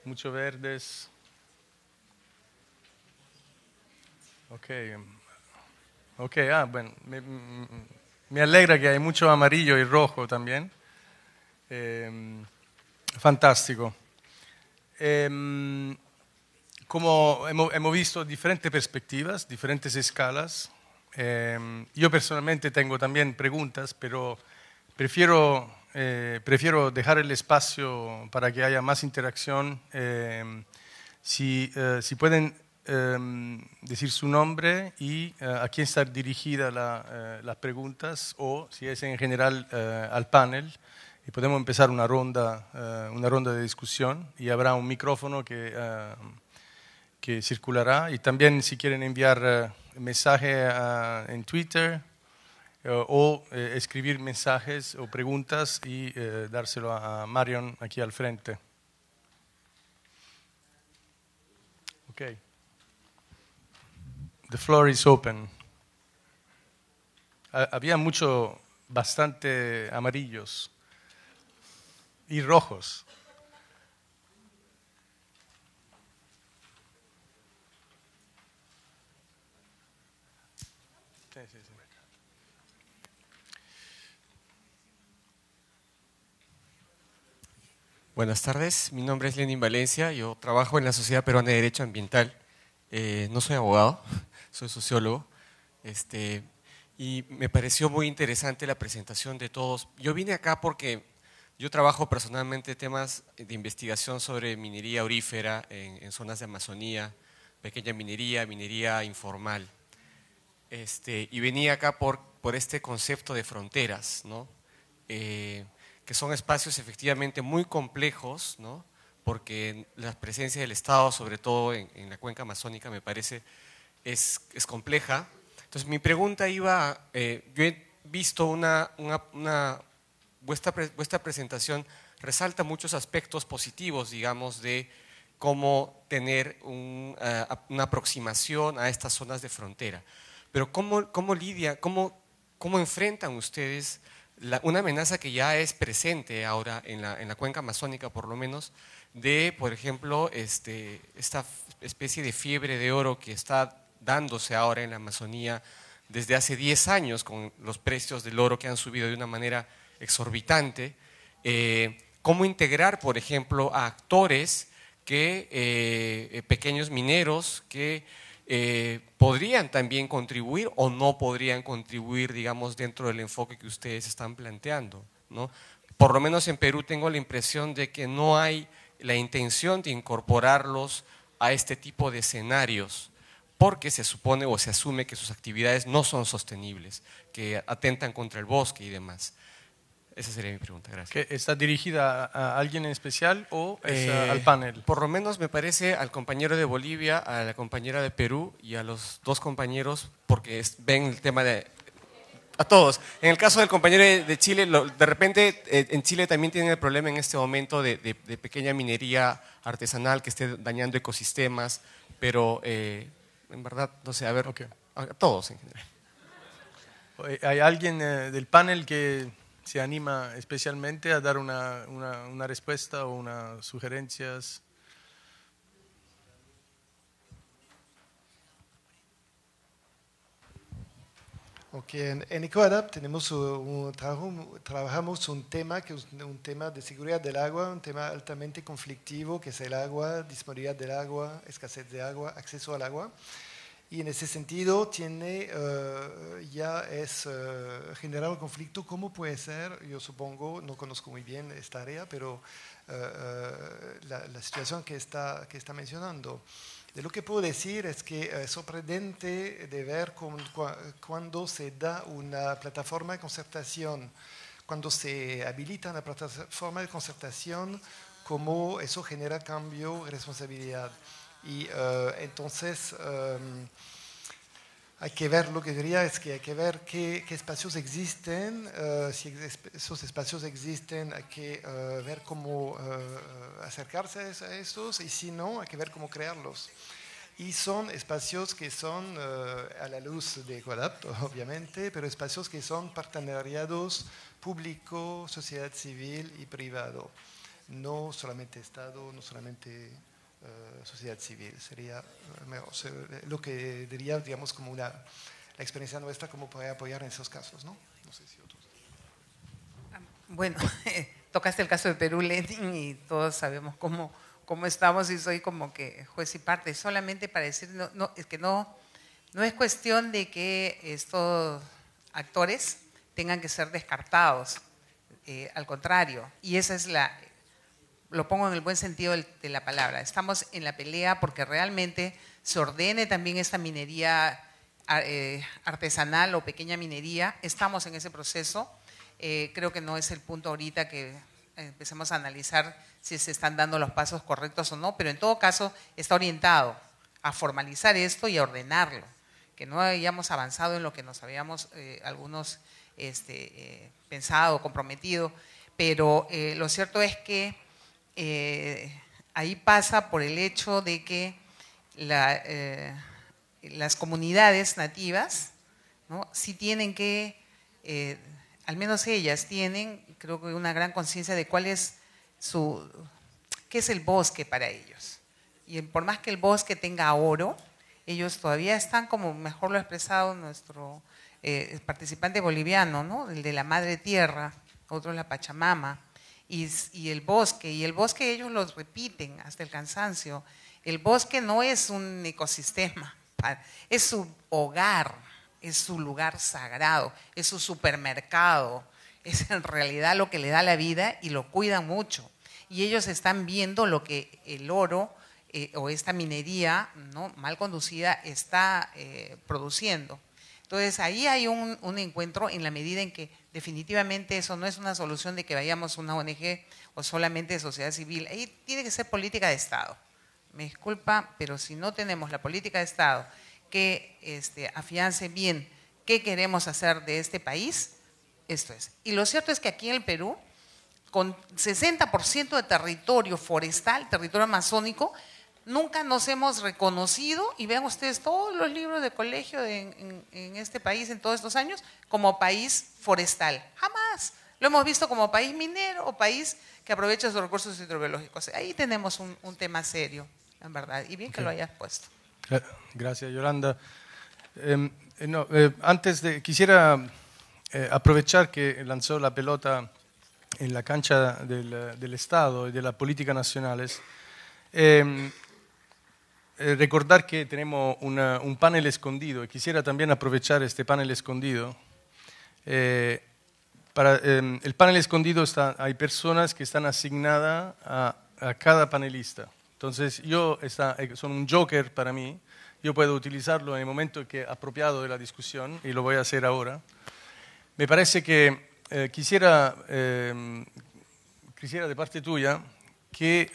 muchos verdes. Ok, ok, ah, bueno, me alegra que hay mucho amarillo y rojo también. Em, fantástico. Em, como hemos, visto diferentes perspectivas, diferentes escalas, em, yo personalmente tengo también preguntas, pero prefiero, eh, prefiero dejar el espacio para que haya más interacción. Si, eh, si, pueden Em, decir su nombre y eh, a quién están dirigidas eh, las preguntas o si es en general eh, al panel. Y podemos empezar una ronda, una ronda de discusión y habrá un micrófono que, que circulará. Y también si quieren enviar mensaje en Twitter o escribir mensajes o preguntas y dárselo a Marion aquí al frente. Okay. The floor is open. había mucho, bastante amarillos y rojos. Buenas tardes, mi nombre es Lenin Valencia, yo trabajo en la Sociedad Peruana de Derecho Ambiental, eh, no soy abogado, soy sociólogo. Este, y me pareció muy interesante la presentación de todos. Yo vine acá porque yo trabajo personalmente temas de investigación sobre minería aurífera en, zonas de Amazonía, pequeña minería, minería informal. Este, y venía acá por, por este concepto de fronteras, ¿no? Eh, que son espacios efectivamente muy complejos, ¿no? porque la presencia del Estado, sobre todo en la cuenca amazónica, me parece es, compleja. Entonces mi pregunta iba, eh, yo he visto una, una, vuestra, presentación resalta muchos aspectos positivos, digamos, de cómo tener eh, una aproximación a estas zonas de frontera. Pero ¿cómo, cómo lidia, cómo, cómo enfrentan ustedes una amenaza que ya es presente ahora en la, cuenca amazónica, por lo menos, de, por ejemplo, este, esta especie de fiebre de oro que está dándose ahora en la Amazonía desde hace 10 años con los precios del oro que han subido de una manera exorbitante, eh, cómo integrar, por ejemplo, a actores que, eh, eh, pequeños mineros que podrían también contribuir o no podrían contribuir, digamos, dentro del enfoque que ustedes están planteando. ¿no? Por lo menos en Perú tengo la impresión de que no hay la intención de incorporarlos a este tipo de escenarios porque se supone o se asume que sus actividades no son sostenibles, que atentan contra el bosque y demás. Esa sería mi pregunta, gracias. ¿Está dirigida a alguien en especial o eh, al panel? Por lo menos me parece al compañero de Bolivia, a la compañera de Perú y a los dos compañeros, porque ven el tema de... A todos. En el caso del compañero de Chile, de repente eh, en Chile también tienen el problema en este momento de, pequeña minería artesanal que esté dañando ecosistemas, pero eh, en verdad, no sé, a ver, okay. a todos en general. ¿Hay alguien eh, del panel que se anima especialmente a dar una, una, una respuesta o unas sugerencias? en, en tenemos uh, un, trabajamos un tema que un tema de seguridad del agua, un tema altamente conflictivo, que es el agua, disponibilidad del agua, escasez de agua, acceso al agua. Y en ese sentido tiene, uh, ya es uh, generado conflicto, ¿cómo puede ser? Yo supongo, no conozco muy bien esta área, pero la, la, situación que que está mencionando. De lo que puedo decir es que es eh, sorprendente de ver cuando se da una plataforma de concertación, cuando se habilita una plataforma de concertación, cómo eso genera cambio y responsabilidad. Y eh, entonces... Em, hay que ver, lo que diría es que hay que ver qué, espacios existen, eh, si esos espacios existen hay que eh, ver cómo eh, acercarse a esos y si no hay que ver cómo crearlos. Y son espacios que son a la luz de Ecuadapt, obviamente, pero espacios que son partenariados público, sociedad civil y privado, no solamente Estado, no solamente eh, sociedad civil. Sería eh, eh, lo que diría, digamos, como una, la experiencia nuestra, cómo poder apoyar en esos casos, ¿no? Ah, bueno, tocaste el caso de Perú, Lenin, y todos sabemos cómo, cómo estamos y soy como que juez y parte. Solamente para decir, no, no, es que no, no es cuestión de que estos actores tengan que ser descartados. al contrario, y esa es la, lo pongo en el buen sentido de la palabra, estamos en la pelea porque realmente se ordene también esta minería eh, artesanal o pequeña minería, estamos en ese proceso, eh, creo que no es el punto ahorita que eh, empecemos a analizar si se están dando los pasos correctos o no, pero en todo caso está orientado a formalizar esto y a ordenarlo, que no hayamos avanzado en lo que nos habíamos algunos este, pensado, comprometido, pero lo cierto es que eh, ahí pasa por el hecho de que eh, las comunidades nativas si tienen que, eh, al menos ellas tienen, creo que una gran conciencia de cuál es su, qué es el bosque para ellos. Y por más que el bosque tenga oro, ellos todavía están, como mejor lo ha expresado nuestro participante boliviano, el de la madre tierra, otro la Pachamama, y, el bosque, y el bosque ellos los repiten hasta el cansancio, el bosque no es un ecosistema, es su hogar, es su lugar sagrado, es su supermercado, es en realidad lo que le da la vida y lo cuidan mucho. Y ellos están viendo lo que el oro eh, o esta minería ¿no? mal conducida está eh, produciendo. Entonces ahí hay un, encuentro en la medida en que definitivamente eso no es una solución de que vayamos una ONG o solamente sociedad civil. Ahí tiene que ser política de Estado. Me disculpa, pero si no tenemos la política de Estado que este, afiance bien qué queremos hacer de este país, esto es. Y lo cierto es que aquí en el Perú, con 60% de territorio forestal, territorio amazónico, nunca nos hemos reconocido, y vean ustedes todos los libros de colegio en, este país en todos estos años, como país forestal. Jamás. Lo hemos visto como país minero o país que aprovecha sus recursos hidrobiológicos. Ahí tenemos un, tema serio, en verdad, y bien que lo hayas puesto. Gracias, Yolanda. Em, eh, eh, antes de, quisiera eh, aprovechar que lanzó la pelota en la cancha del, Estado y de la política nacionales. Em, eh, recordar que tenemos un panel escondido y quisiera también aprovechar este panel escondido. Eh, para, em, el panel escondido hay personas que están asignadas a, cada panelista. Entonces, yo eh, son un joker para mí. Yo puedo utilizarlo en el momento que apropiado de la discusión y lo voy a hacer ahora. Me parece que quisiera, em, quisiera de parte tuya que,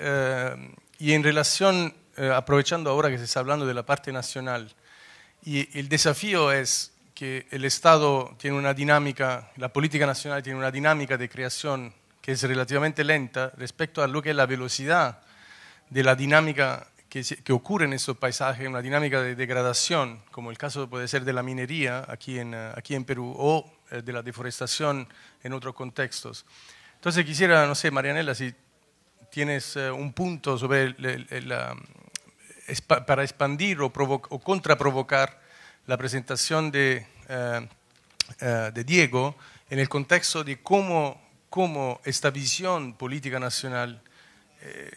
y en relación eh, aprovechando ahora que se está hablando de la parte nacional, y el desafío es que el Estado tiene una dinámica, la política nacional tiene una dinámica de creación que es relativamente lenta respecto a lo que es la velocidad de la dinámica que, que ocurre en esos paisajes, una dinámica de degradación, como el caso puede ser de la minería aquí en, eh, aquí en Perú o eh, de la deforestación en otros contextos. Entonces quisiera, no sé, Marianela, si tienes un punto sobre el... la, para expandir o, o contraprovocar la presentación de, eh, eh, de, Diego en el contexto de cómo, cómo esta visión política nacional eh,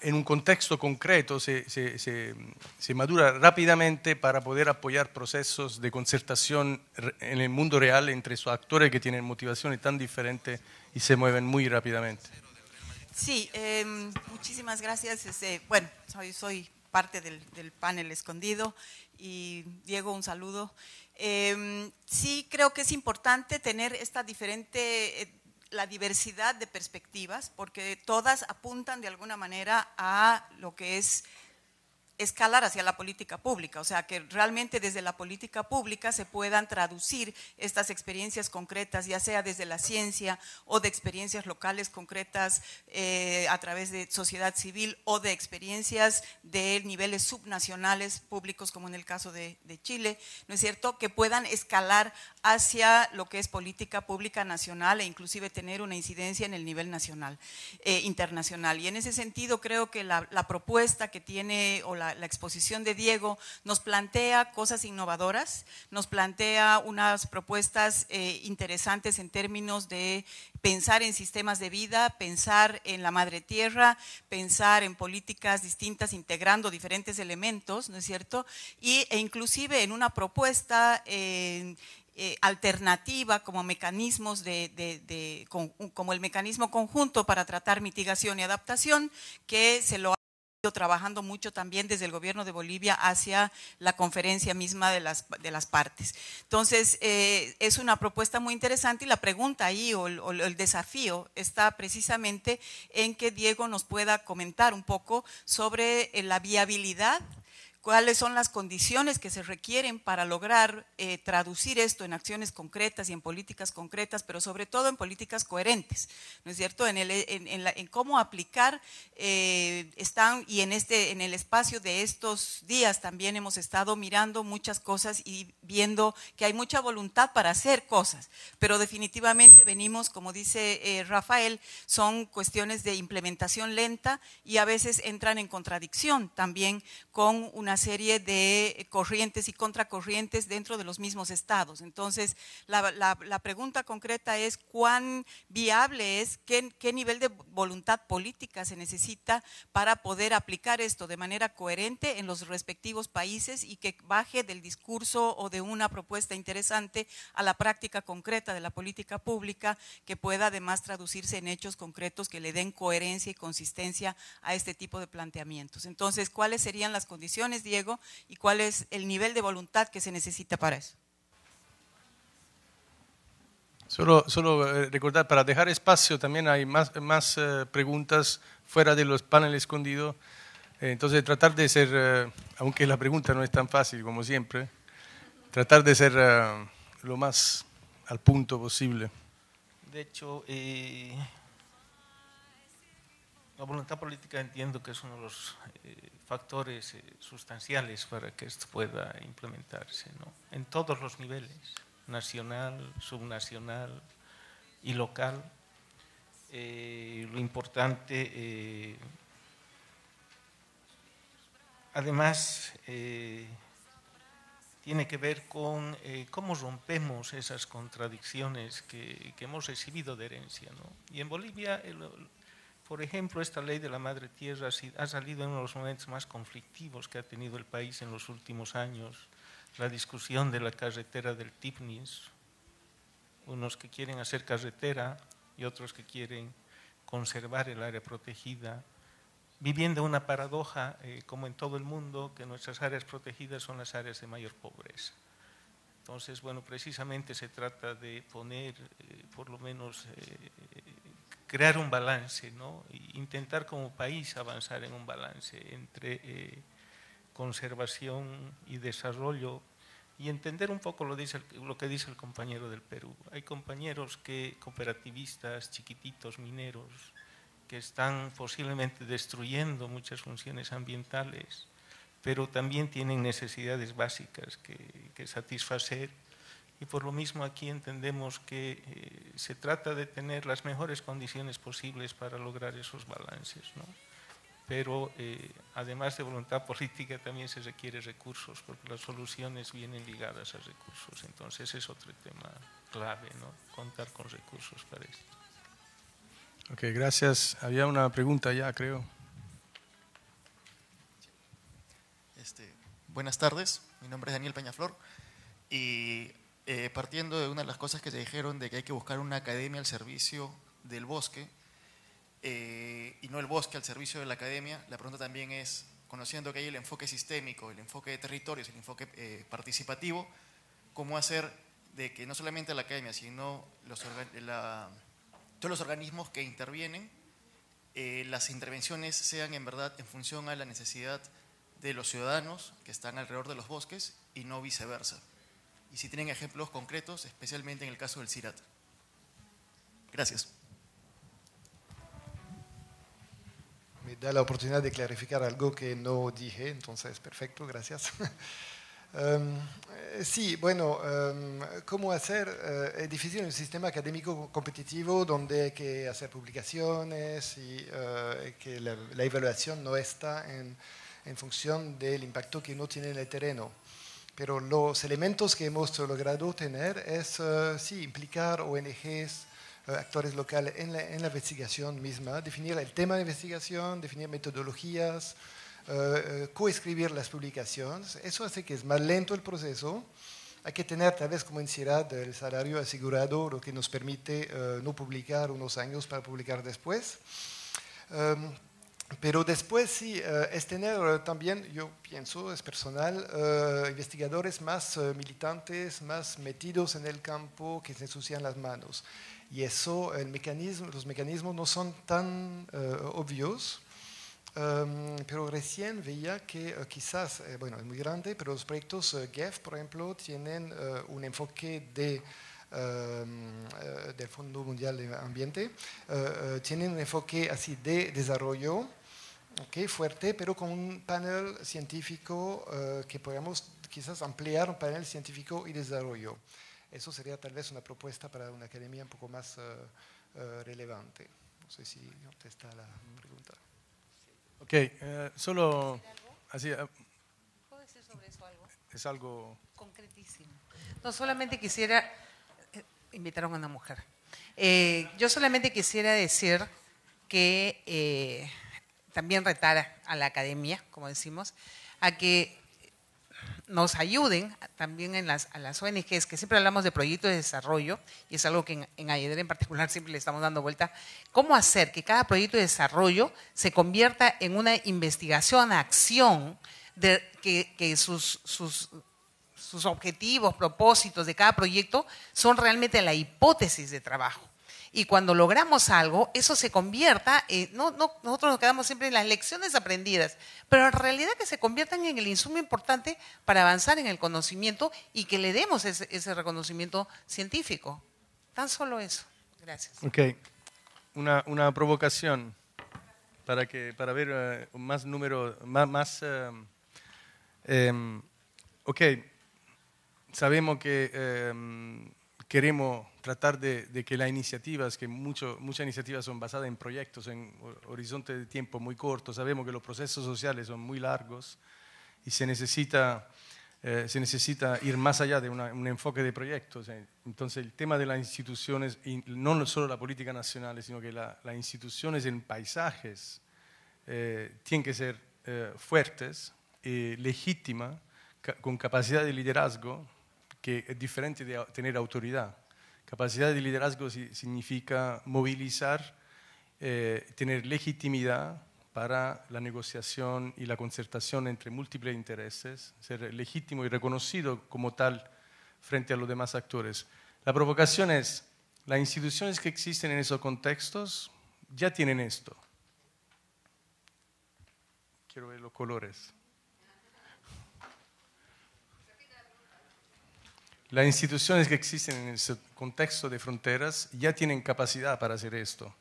en un contexto concreto se, se, se, madura rápidamente para poder apoyar procesos de concertación en el mundo real entre sus actores que tienen motivaciones tan diferentes y se mueven muy rápidamente. Sí, em, muchísimas gracias. Este, bueno, soy, soy parte del, panel escondido. Y Diego, un saludo. Em, sí creo que es importante tener esta diferente, eh, la diversidad de perspectivas, porque todas apuntan de alguna manera a lo que es escalar hacia la política pública, o sea, que realmente desde la política pública se puedan traducir estas experiencias concretas, ya sea desde la ciencia o de experiencias locales concretas eh, a través de sociedad civil o de experiencias de niveles subnacionales públicos, como en el caso de Chile, ¿no es cierto?, que puedan escalar hacia lo que es política pública nacional e inclusive tener una incidencia en el nivel nacional, eh, internacional. Y en ese sentido creo que la, propuesta que tiene o la, exposición de Diego nos plantea cosas innovadoras, nos plantea unas propuestas eh, interesantes en términos de pensar en sistemas de vida, pensar en la madre tierra, pensar en políticas distintas integrando diferentes elementos, ¿no es cierto? e inclusive en una propuesta... Eh, eh, alternativa como mecanismos de, como el mecanismo conjunto para tratar mitigación y adaptación, que se lo ha ido trabajando mucho también desde el gobierno de Bolivia hacia la conferencia misma de las, de las partes. Entonces, eh, es una propuesta muy interesante y la pregunta ahí o el desafío está precisamente en que Diego nos pueda comentar un poco sobre eh, la viabilidad cuáles son las condiciones que se requieren para lograr eh, traducir esto en acciones concretas y en políticas concretas, pero sobre todo en políticas coherentes, ¿no es cierto? En, el, en, cómo aplicar eh, están y en este en el espacio de estos días también hemos estado mirando muchas cosas y viendo que hay mucha voluntad para hacer cosas, pero definitivamente venimos, como dice eh, Rafael, son cuestiones de implementación lenta y a veces entran en contradicción también con una serie de corrientes y contracorrientes dentro de los mismos estados. Entonces, la, pregunta concreta es cuán viable es, qué, qué nivel de voluntad política se necesita para poder aplicar esto de manera coherente en los respectivos países y que baje del discurso o de una propuesta interesante a la práctica concreta de la política pública que pueda además traducirse en hechos concretos que le den coherencia y consistencia a este tipo de planteamientos. Entonces, ¿cuáles serían las condiciones? Diego, y cuál es el nivel de voluntad que se necesita para eso. Solo, solo eh, recordar, para dejar espacio también hay más, más eh, preguntas fuera de los paneles escondidos. Eh, entonces tratar de ser, aunque la pregunta no es tan fácil como siempre, tratar de ser lo más al punto posible. De hecho, la voluntad política entiendo que es uno de los factores eh, sustanciales para que esto pueda implementarse, ¿no? en todos los niveles, nacional, subnacional y local. Eh, lo importante, eh, además, tiene que ver con cómo rompemos esas contradicciones que, hemos recibido de herencia. ¿no? Y en Bolivia por ejemplo, esta ley de la madre tierra ha salido en uno de los momentos más conflictivos que ha tenido el país en los últimos años, la discusión de la carretera del Tipnis, unos que quieren hacer carretera y otros que quieren conservar el área protegida, viviendo una paradoja, eh, como en todo el mundo, que nuestras áreas protegidas son las áreas de mayor pobreza. Entonces, bueno, precisamente se trata de poner, eh, por lo menos, eh, crear un balance, ¿no? intentar como país avanzar en un balance entre eh, conservación y desarrollo y entender un poco lo, dice lo que dice el compañero del Perú. Hay compañeros que, cooperativistas, chiquititos, mineros, que están posiblemente destruyendo muchas funciones ambientales, pero también tienen necesidades básicas que, que satisfacer y por lo mismo aquí entendemos que eh, se trata de tener las mejores condiciones posibles para lograr esos balances. ¿no? Pero eh, además de voluntad política también se requiere recursos, porque las soluciones vienen ligadas a recursos. Entonces es otro tema clave, ¿no? contar con recursos para esto. Ok, gracias. Había una pregunta ya, creo. Este, buenas tardes, mi nombre es Daniel Peñaflor y eh, partiendo de una de las cosas que se dijeron de que hay que buscar una academia al servicio del bosque eh, y no el bosque al servicio de la academia, la pregunta también es, conociendo que hay el enfoque sistémico, el enfoque de territorios, el enfoque eh, participativo, cómo hacer de que no solamente la academia, sino todos los organismos que intervienen, las intervenciones sean en verdad en función a la necesidad de los ciudadanos que están alrededor de los bosques y no viceversa y si tienen ejemplos concretos, especialmente en el caso del CIRAT. Gracias. Me da la oportunidad de clarificar algo que no dije, entonces perfecto, gracias. Um, eh, sí, bueno, um, cómo hacer, es eh, difícil en un sistema académico competitivo donde hay que hacer publicaciones y eh, que la, evaluación no está en, en función del impacto que no tiene en el terreno. Pero los elementos que hemos logrado tener es, eh, sí, implicar ONGs, eh, actores locales en la, investigación misma, definir el tema de investigación, definir metodologías, eh, coescribir las publicaciones. Eso hace que es más lento el proceso. Hay que tener tal vez como ansiedad el salario asegurado, lo que nos permite no publicar unos años para publicar después. Em, pero después sí, eh, es este tener también, yo pienso, es personal, eh, investigadores más eh, militantes, más metidos en el campo, que se ensucian las manos. Y eso, el mecanismo, los mecanismos no son tan obvios, em, pero recién veía que quizás, bueno, es muy grande, pero los proyectos GEF, por ejemplo, tienen un enfoque de eh, eh, del Fondo Mundial de Ambiente, eh, tienen un enfoque así de desarrollo okay, fuerte, pero con un panel científico que podríamos quizás ampliar, un panel científico y desarrollo. Eso sería tal vez una propuesta para una academia un poco más relevante. No sé si contesta la pregunta. Ok, solo así. decir sobre eso algo? Es algo. Concretísimo. No, solamente quisiera invitaron a una mujer. Eh, yo solamente quisiera decir que eh, también retar a la academia, como decimos, a que nos ayuden también en las, a las ONGs, que siempre hablamos de proyectos de desarrollo, y es algo que en, en en particular siempre le estamos dando vuelta, cómo hacer que cada proyecto de desarrollo se convierta en una investigación, acción, de, que, que sus, sus sus objetivos, propósitos de cada proyecto son realmente la hipótesis de trabajo. Y cuando logramos algo, eso se convierta, eh, no, nosotros nos quedamos siempre en las lecciones aprendidas, pero en realidad que se conviertan en el insumo importante para avanzar en el conocimiento y que le demos ese, reconocimiento científico. Tan solo eso. Gracias. Ok. Una, provocación para, que, para ver eh, más números, más... más eh, em, ok sabemos que em, queremos tratar de, que las iniciativas, que muchas iniciativas son basadas en proyectos, en horizontes de tiempo muy cortos, sabemos que los procesos sociales son muy largos y se necesita, eh, ir más allá de un enfoque de proyectos. Eh, entonces el tema de las instituciones, no solo la política nacional, sino que las instituciones en paisajes eh, tienen que ser fuertes, legítimas, con capacidad de liderazgo que es diferente de tener autoridad. Capacidad de liderazgo significa movilizar, eh, tener legitimidad para la negociación y la concertación entre múltiples intereses, ser legítimo y reconocido como tal frente a los demás actores. La provocación es, las instituciones que existen en esos contextos ya tienen esto. Quiero ver los colores. Las instituciones que existen en ese contexto de fronteras ya tienen capacidad para hacer esto.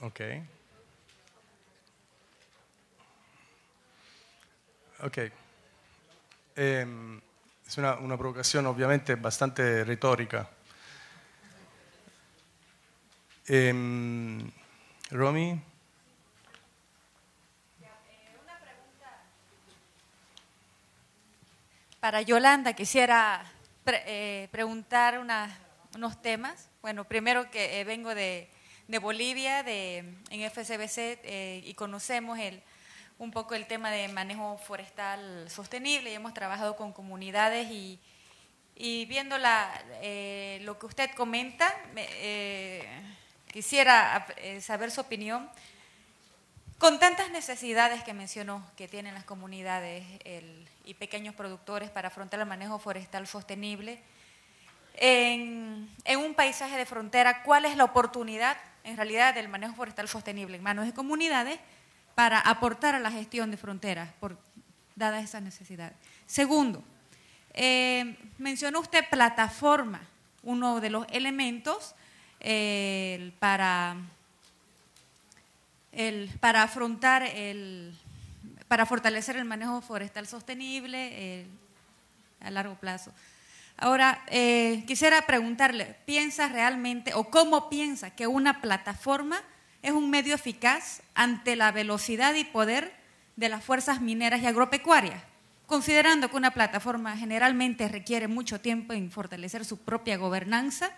Ok. Ok. Em, es una, provocación obviamente bastante retórica. Em, Romy. para Yolanda quisiera eh, preguntar unos temas. Bueno, primero que eh, vengo de, Bolivia, de, en FCBC, eh, y conocemos el, un poco el tema de manejo forestal sostenible y hemos trabajado con comunidades y, y viendo lo que usted comenta, quisiera saber su opinión. Con tantas necesidades que mencionó que tienen las comunidades, el, y pequeños productores para afrontar el manejo forestal sostenible. En, un paisaje de frontera, ¿cuál es la oportunidad en realidad del manejo forestal sostenible en manos de comunidades para aportar a la gestión de fronteras, por, dadas esas necesidades? Segundo, eh, mencionó usted plataforma, uno de los elementos eh, para, para afrontar el, para fortalecer el manejo forestal sostenible eh, a largo plazo. Ahora, eh, quisiera preguntarle, ¿piensa realmente o cómo piensa que una plataforma es un medio eficaz ante la velocidad y poder de las fuerzas mineras y agropecuarias? Considerando que una plataforma generalmente requiere mucho tiempo en fortalecer su propia gobernanza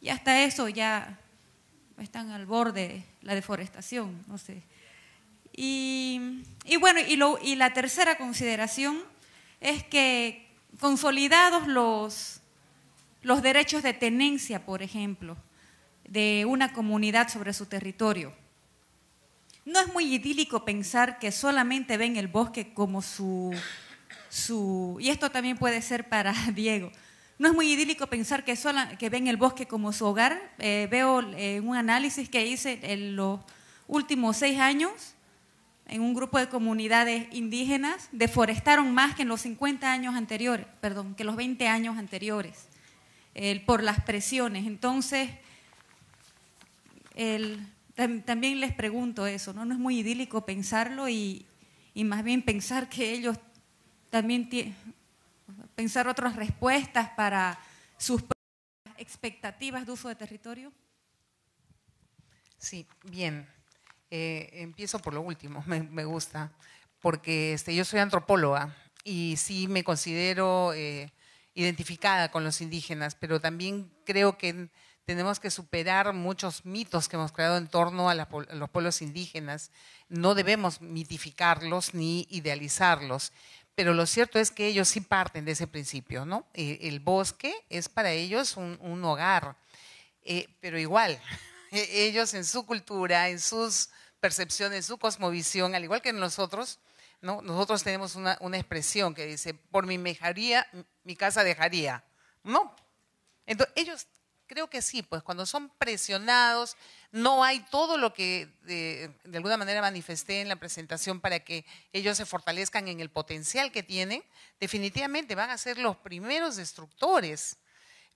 y hasta eso ya están al borde la deforestación, no sé. Y, bueno, y, la tercera consideración es que consolidados los, los derechos de tenencia, por ejemplo, de una comunidad sobre su territorio. No es muy idílico pensar que solamente ven el bosque como su, su y esto también puede ser para Diego, no es muy idílico pensar que, que ven el bosque como su hogar. Eh, veo eh, un análisis que hice en los últimos seis años en un grupo de comunidades indígenas, deforestaron más que en los 50 años anteriores, perdón, que los 20 años anteriores, por las presiones. Entonces, también les pregunto eso, ¿no? No es muy idílico pensarlo y, más bien pensar que ellos también tienen, pensar otras respuestas para sus expectativas de uso de territorio. Sí, bien. Eh, empiezo por lo último, me, gusta, porque este, yo soy antropóloga y sí me considero eh, identificada con los indígenas, pero también creo que tenemos que superar muchos mitos que hemos creado en torno a, los pueblos indígenas. No debemos mitificarlos ni idealizarlos, pero lo cierto es que ellos sí parten de ese principio, ¿no? Eh, el bosque es para ellos un hogar, pero igual e-, ellos en su cultura, en sus percepciones, su cosmovisión, al igual que nosotros, ¿no? nosotros tenemos una, expresión que dice, por mi mejaría, mi casa dejaría. No. Entonces, ellos creo que sí, pues cuando son presionados, no hay todo lo que eh, de, alguna manera manifesté en la presentación para que ellos se fortalezcan en el potencial que tienen, definitivamente van a ser los primeros destructores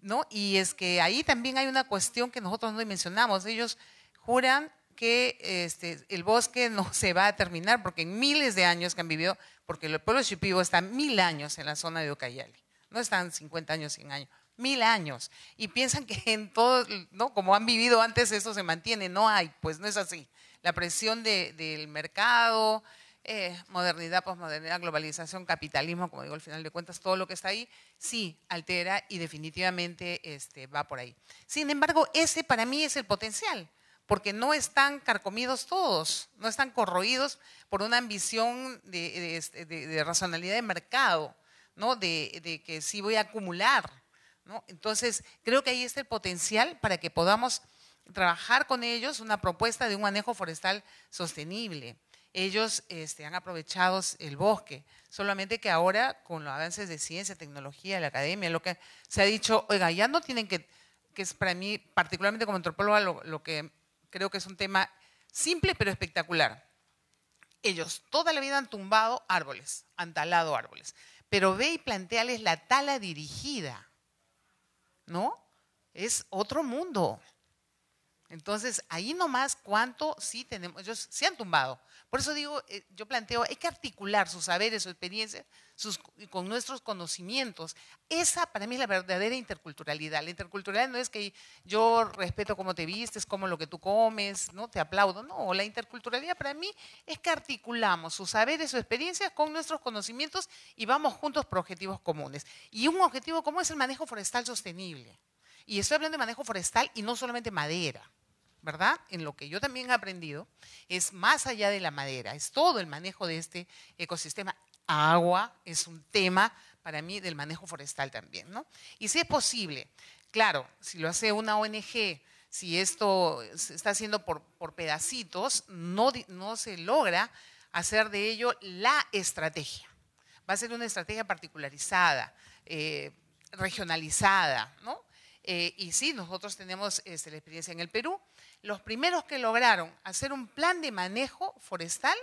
¿no? Y es que ahí también hay una cuestión que nosotros no dimensionamos. Ellos juran que este, el bosque no se va a terminar porque en miles de años que han vivido, porque el pueblo Shipibo está mil años en la zona de Ucayali, no están 50 años, 100 años, mil años. Y piensan que en todo, ¿no? como han vivido antes, eso se mantiene. No hay, pues no es así. La presión de, del mercado, eh, modernidad, posmodernidad, globalización, capitalismo, como digo al final de cuentas, todo lo que está ahí, sí altera y definitivamente este, va por ahí. Sin embargo, ese para mí es el potencial, porque no están carcomidos todos, no están corroídos por una ambición de, de, este, de, racionalidad de mercado, ¿no? de, que sí voy a acumular. ¿no? Entonces, creo que ahí está el potencial para que podamos trabajar con ellos una propuesta de un manejo forestal sostenible ellos este, han aprovechado el bosque, solamente que ahora con los avances de ciencia, tecnología, la academia, lo que se ha dicho, oiga, ya no tienen que, que es para mí, particularmente como antropóloga, lo, que creo que es un tema simple pero espectacular. Ellos toda la vida han tumbado árboles, han talado árboles, pero ve y planteales la tala dirigida, ¿no? Es otro mundo. Entonces, ahí nomás cuánto sí tenemos, ellos sí han tumbado, por eso digo, eh, yo planteo, hay que articular sus saberes, sus experiencias con nuestros conocimientos. Esa para mí es la verdadera interculturalidad. La interculturalidad no es que yo respeto cómo te vistes, cómo lo que tú comes, no te aplaudo. No, la interculturalidad para mí es que articulamos sus saberes, sus experiencias con nuestros conocimientos y vamos juntos por objetivos comunes. Y un objetivo común es el manejo forestal sostenible. Y estoy hablando de manejo forestal y no solamente madera. ¿verdad? En lo que yo también he aprendido, es más allá de la madera, es todo el manejo de este ecosistema. Agua es un tema para mí del manejo forestal también, ¿no? Y si es posible, claro, si lo hace una ONG, si esto se está haciendo por, por pedacitos, no, se logra hacer de ello la estrategia. Va a ser una estrategia particularizada, eh, regionalizada, ¿no? Eh, y sí, nosotros tenemos este, la experiencia en el Perú, los primeros que lograron hacer un plan de manejo forestal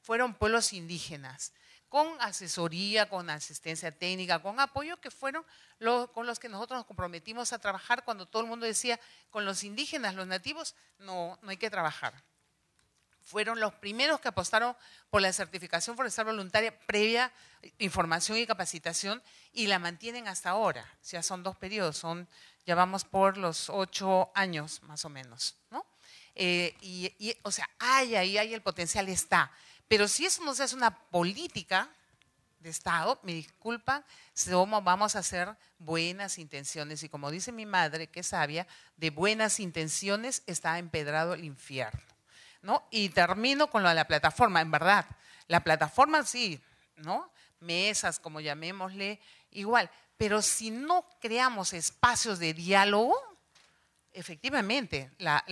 fueron pueblos indígenas, con asesoría, con asistencia técnica, con apoyo, que fueron los, con los que nosotros nos comprometimos a trabajar cuando todo el mundo decía, con los indígenas, los nativos, no, no hay que trabajar fueron los primeros que apostaron por la certificación forestal voluntaria previa información y capacitación y la mantienen hasta ahora. o sea, son dos periodos, son, ya vamos por los ocho años más o menos, ¿no? Eh, y, o sea, hay ahí, hay el potencial está. Pero si eso no se hace una política de Estado, me disculpan, vamos a hacer buenas intenciones. Y como dice mi madre, que sabia, de buenas intenciones está empedrado el infierno. ¿no? Y termino con lo de la plataforma, en verdad. La plataforma sí, ¿no? Mesas, como llamémosle, igual. Pero si no creamos espacios de diálogo, efectivamente, la,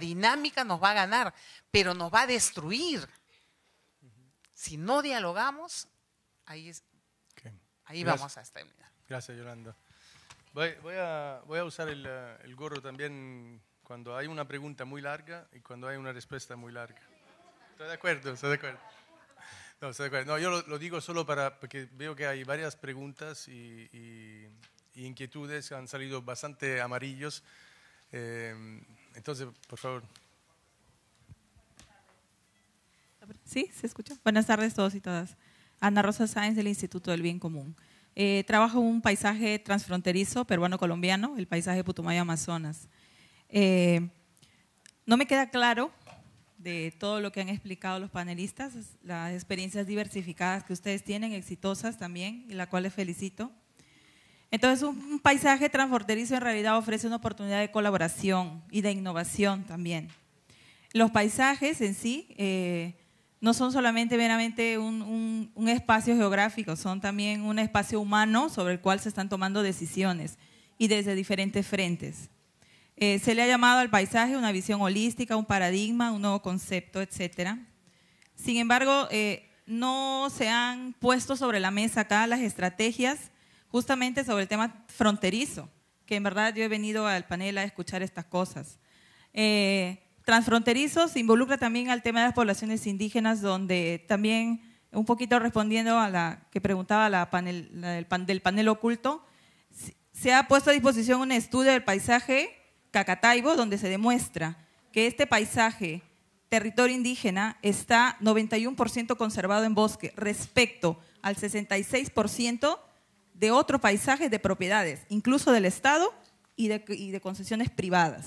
dinámica nos va a ganar, pero nos va a destruir. Si no dialogamos, ahí, es, ahí vamos a terminar. Gracias, Yolanda. Voy, voy, a, voy a, usar el, el gorro también cuando hay una pregunta muy larga y cuando hay una respuesta muy larga. ¿Estoy de acuerdo? ¿Estoy de acuerdo? No, de acuerdo. no yo lo, digo solo para, porque veo que hay varias preguntas y, inquietudes que han salido bastante amarillos. Eh, entonces, por favor. Sí, se escucha. Buenas tardes todos y todas. Ana Rosa Sáenz del Instituto del Bien Común. Eh, trabajo en un paisaje transfronterizo peruano-colombiano, el paisaje Putumayo-Amazonas. Eh, no me queda claro de todo lo que han explicado los panelistas, las experiencias diversificadas que ustedes tienen, exitosas también, y la cual les felicito. Entonces, un paisaje transfronterizo en realidad ofrece una oportunidad de colaboración y de innovación también. Los paisajes en sí eh, no son solamente meramente un, espacio geográfico, son también un espacio humano sobre el cual se están tomando decisiones y desde diferentes frentes. Eh, se le ha llamado al paisaje una visión holística, un paradigma, un nuevo concepto, etc. Sin embargo, eh, no se han puesto sobre la mesa acá las estrategias justamente sobre el tema fronterizo, que en verdad yo he venido al panel a escuchar estas cosas. Eh, transfronterizo se involucra también al tema de las poblaciones indígenas, donde también, un poquito respondiendo a la que preguntaba del panel oculto, se ha puesto a disposición un estudio del paisaje Cacataibo, donde se demuestra que este paisaje, territorio indígena, está 91% conservado en bosque respecto al 66% de otros paisajes de propiedades, incluso del Estado y de, y de concesiones privadas.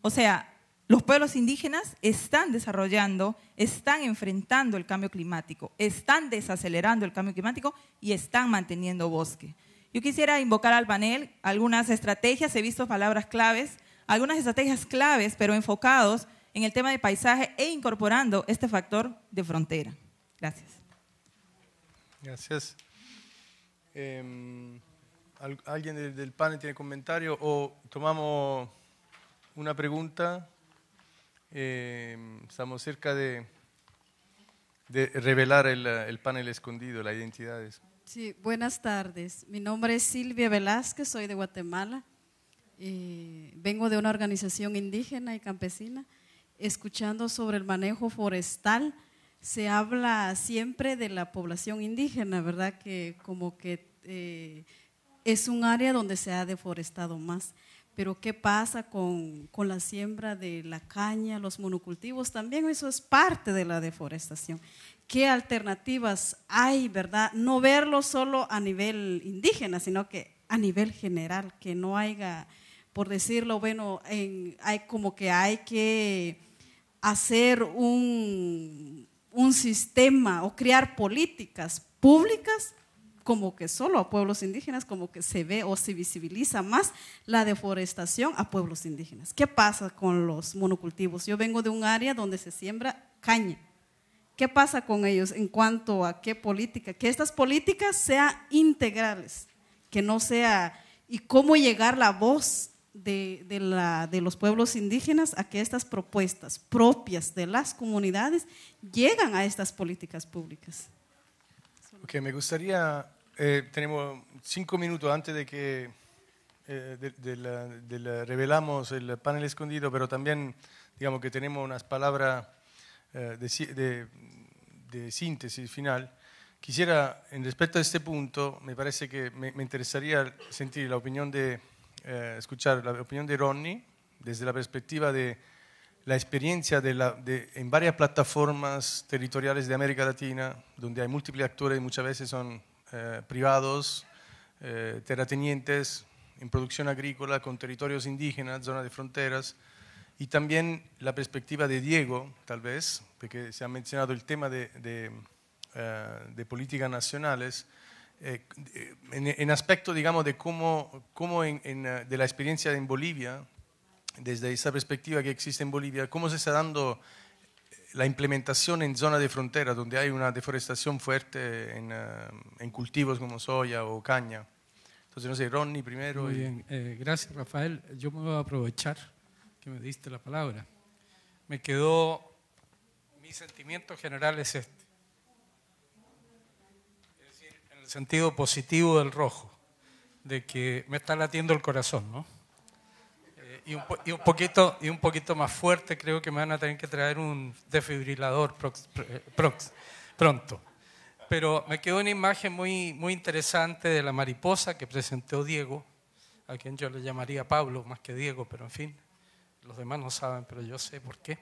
O sea, los pueblos indígenas están desarrollando, están enfrentando el cambio climático, están desacelerando el cambio climático y están manteniendo bosque. Yo quisiera invocar al panel algunas estrategias, he visto palabras claves algunas estrategias claves, pero enfocados en el tema de paisaje e incorporando este factor de frontera. Gracias. Gracias. Em, ¿Alguien del, panel tiene comentario o tomamos una pregunta? Em, estamos cerca de, de revelar el, el, panel escondido, las identidades. Sí, buenas tardes. Mi nombre es Silvia Velázquez, soy de Guatemala vengo de una organización indígena y campesina, escuchando sobre el manejo forestal, se habla siempre de la población indígena, ¿verdad? Que como que eh, es un área donde se ha deforestado más. Pero ¿qué pasa con, con, la siembra de la caña, los monocultivos? También eso es parte de la deforestación. ¿Qué alternativas hay, verdad? No verlo solo a nivel indígena, sino que a nivel general, que no haya por decirlo, bueno, hay como que hay que hacer un, un sistema o crear políticas públicas como que solo a pueblos indígenas, como que se ve o se visibiliza más la deforestación a pueblos indígenas. ¿Qué pasa con los monocultivos? Yo vengo de un área donde se siembra caña. ¿Qué pasa con ellos en cuanto a qué política? Que estas políticas sean integrales, que no sea... ¿Y cómo llegar la voz de, de, la, de, los pueblos indígenas a que estas propuestas propias de las comunidades llegan a estas políticas públicas. Ok, me gustaría, eh, tenemos cinco minutos antes de que eh, revelamos el panel escondido, pero también digamos que tenemos unas palabras eh, de, síntesis final. Quisiera, en respecto a este punto, me parece que me, me interesaría sentir la opinión de eh, escuchar la opinión de Ronnie desde la perspectiva de la experiencia de la, en varias plataformas territoriales de América Latina, donde hay múltiples actores y muchas veces son eh, privados, eh, terratenientes, en producción agrícola, con territorios indígenas, zonas de fronteras, y también la perspectiva de Diego, tal vez, porque se ha mencionado el tema de, de políticas nacionales, eh, en, aspecto, digamos, de cómo, cómo eh, de la experiencia en Bolivia, desde esa perspectiva que existe en Bolivia, cómo se está dando eh, la implementación en zona de frontera, donde hay una deforestación fuerte en, cultivos como soya o caña. Entonces, no sé, Ronnie primero. Muy bien, gracias Rafael. Yo me voy a aprovechar que me diste la palabra. Me quedó, mi sentimiento general es este sentido positivo del rojo, de que me está latiendo el corazón, ¿no? Eh, y, un, poquito, y un poquito más fuerte, creo que me van a tener que traer un desfibrilador eh, prox, pronto. Pero me quedó una imagen muy, muy interesante de la mariposa que presentó Diego, a quien yo le llamaría Pablo más que Diego, pero en fin, los demás no saben, pero yo sé por qué.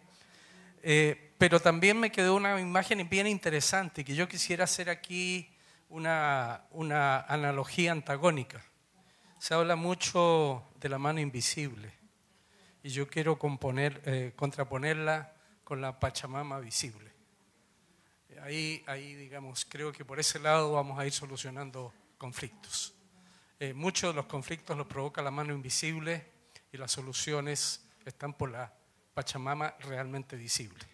Eh, pero también me quedó una imagen bien interesante que yo quisiera hacer aquí una, analogía antagónica. Se habla mucho de la mano invisible y yo quiero componer, eh, contraponerla con la Pachamama visible. Ahí, ahí, digamos, creo que por ese lado vamos a ir solucionando conflictos. Eh, muchos de los conflictos los provoca la mano invisible y las soluciones están por la Pachamama realmente visible.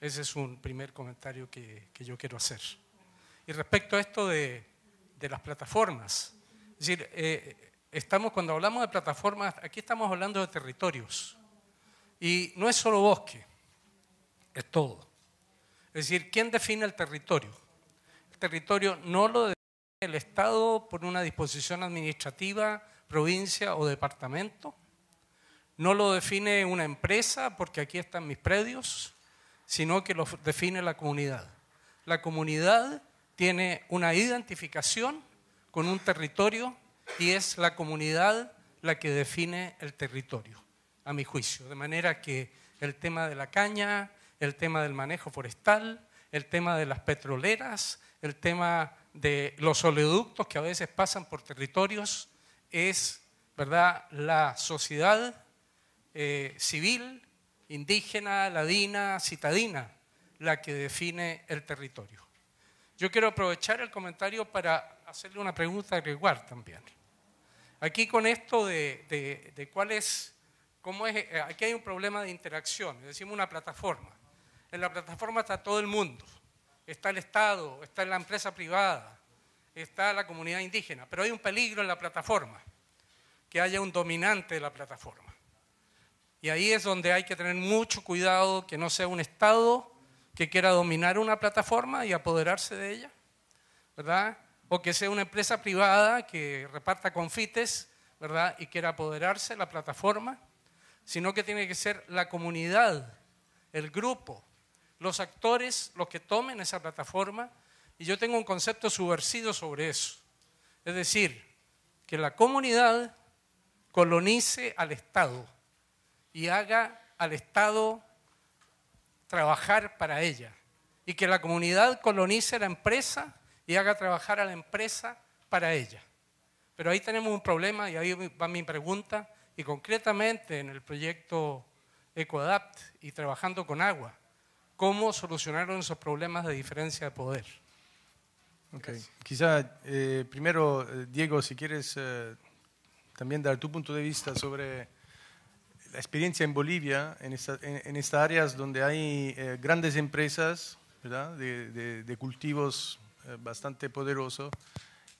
Ese es un primer comentario que yo quiero hacer. Y respecto a esto de, de las plataformas, es decir, eh, estamos, cuando hablamos de plataformas, aquí estamos hablando de territorios. Y no es solo bosque, es todo. Es decir, ¿quién define el territorio? El territorio no lo define el Estado por una disposición administrativa, provincia o departamento. No lo define una empresa porque aquí están mis predios, sino que lo define la comunidad. La comunidad tiene una identificación con un territorio y es la comunidad la que define el territorio, a mi juicio. De manera que el tema de la caña, el tema del manejo forestal, el tema de las petroleras, el tema de los oleoductos que a veces pasan por territorios, es ¿verdad? la sociedad eh, civil, indígena, ladina, citadina, la que define el territorio. Yo quiero aprovechar el comentario para hacerle una pregunta a Gregoire también. Aquí con esto de, de cuál es, cómo es, eh, aquí hay un problema de interacción, decimos una plataforma. En la plataforma está todo el mundo, está el Estado, está la empresa privada, está la comunidad indígena, pero hay un peligro en la plataforma, que haya un dominante de la plataforma. Y ahí es donde hay que tener mucho cuidado que no sea un Estado que quiera dominar una plataforma y apoderarse de ella, ¿verdad? O que sea una empresa privada que reparta confites, ¿verdad? Y quiera apoderarse de la plataforma, sino que tiene que ser la comunidad, el grupo, los actores los que tomen esa plataforma. Y yo tengo un concepto subversivo sobre eso. Es decir, que la comunidad colonice al Estado y haga al Estado trabajar para ella y que la comunidad colonice la empresa y haga trabajar a la empresa para ella. Pero ahí tenemos un problema y ahí va mi pregunta y concretamente en el proyecto EcoAdapt y trabajando con agua, ¿cómo solucionaron esos problemas de diferencia de poder? Okay. Quizá eh, primero, eh, Diego, si quieres eh, también dar tu punto de vista sobre la experiencia en Bolivia, en, estas áreas donde hay eh, grandes empresas De, cultivos eh, bastante poderosos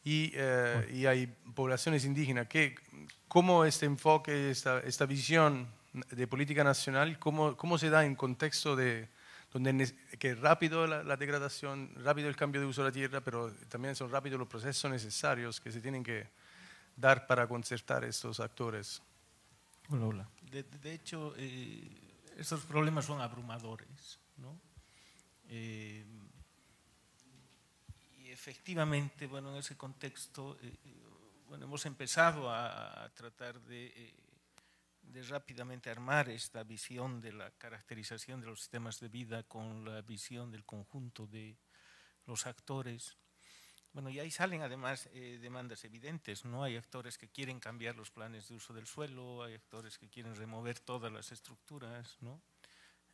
eh, y, hay poblaciones indígenas. ¿Cómo este enfoque, esta, visión de política nacional, cómo, cómo se da en contexto de donde que rápido la, la, degradación, rápido el cambio de uso de la tierra, pero también son rápidos los procesos necesarios que se tienen que dar para concertar estos actores? De, hecho, eh, estos problemas son abrumadores, ¿no? Eh, y efectivamente, bueno, en ese contexto, eh, bueno, hemos empezado a, tratar de, de, rápidamente armar esta visión de la caracterización de los sistemas de vida con la visión del conjunto de los actores bueno, y ahí salen además eh, demandas evidentes, ¿no? Hay actores que quieren cambiar los planes de uso del suelo, hay actores que quieren remover todas las estructuras, ¿no?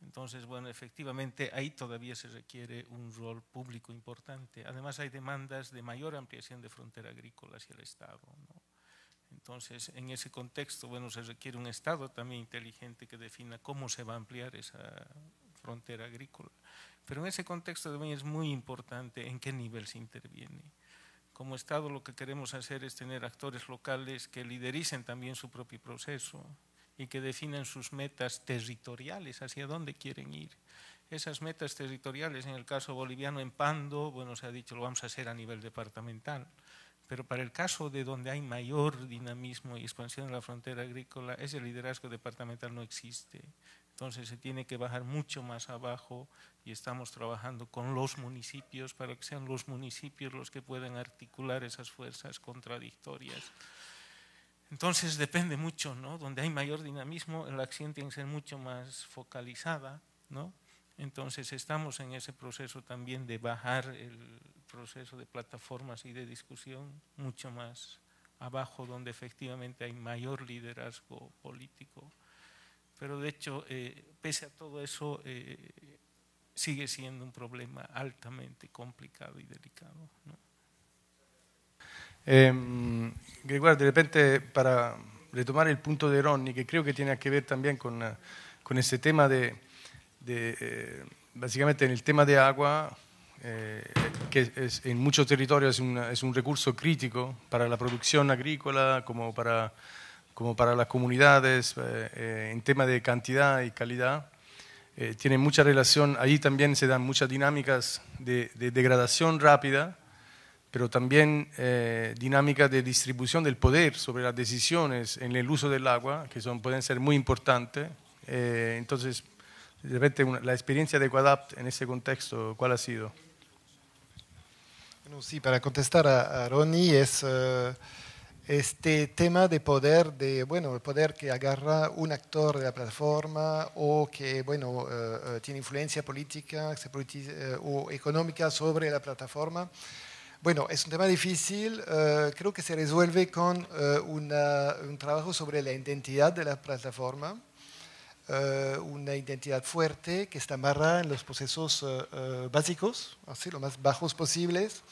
Entonces, bueno, efectivamente ahí todavía se requiere un rol público importante. Además hay demandas de mayor ampliación de frontera agrícola hacia el Estado, ¿no? Entonces, en ese contexto, bueno, se requiere un Estado también inteligente que defina cómo se va a ampliar esa frontera agrícola pero en ese contexto también es muy importante en qué nivel se interviene. Como Estado lo que queremos hacer es tener actores locales que lidericen también su propio proceso y que definan sus metas territoriales, hacia dónde quieren ir. Esas metas territoriales, en el caso boliviano, en Pando, bueno, se ha dicho, lo vamos a hacer a nivel departamental. Pero para el caso de donde hay mayor dinamismo y expansión de la frontera agrícola, ese liderazgo departamental no existe. Entonces se tiene que bajar mucho más abajo y estamos trabajando con los municipios para que sean los municipios los que puedan articular esas fuerzas contradictorias. Entonces depende mucho, ¿no? Donde hay mayor dinamismo, la acción tiene que ser mucho más focalizada, ¿no? Entonces estamos en ese proceso también de bajar el proceso de plataformas y de discusión mucho más abajo, donde efectivamente hay mayor liderazgo político pero de hecho, eh, pese a todo eso, eh, sigue siendo un problema altamente complicado y delicado. ¿no? Em, de repente, para retomar el punto de Ronnie, que creo que tiene que ver también con, eh, con ese tema de, básicamente en el tema de agua, que es, en muchos territorios es es un recurso crítico para la producción agrícola como para como para las comunidades eh, eh, en tema de cantidad y calidad. Eh, tiene mucha relación, ahí también se dan muchas dinámicas de, degradación rápida, pero también dinámicas de distribución del poder sobre las decisiones en el uso del agua, que son, pueden ser muy importantes. entonces, de repente, la experiencia de Quadapt en ese contexto, ¿cuál ha sido? Bueno, sí, para contestar a, Ronnie es este tema de poder, de, bueno, el poder que agarra un actor de la plataforma o que bueno, eh, eh, tiene influencia política eh, o económica sobre la plataforma. Bueno, es un tema difícil, creo que se resuelve con un trabajo sobre la identidad de la plataforma, una identidad fuerte que está amarrada en los procesos básicos, así lo más bajos posibles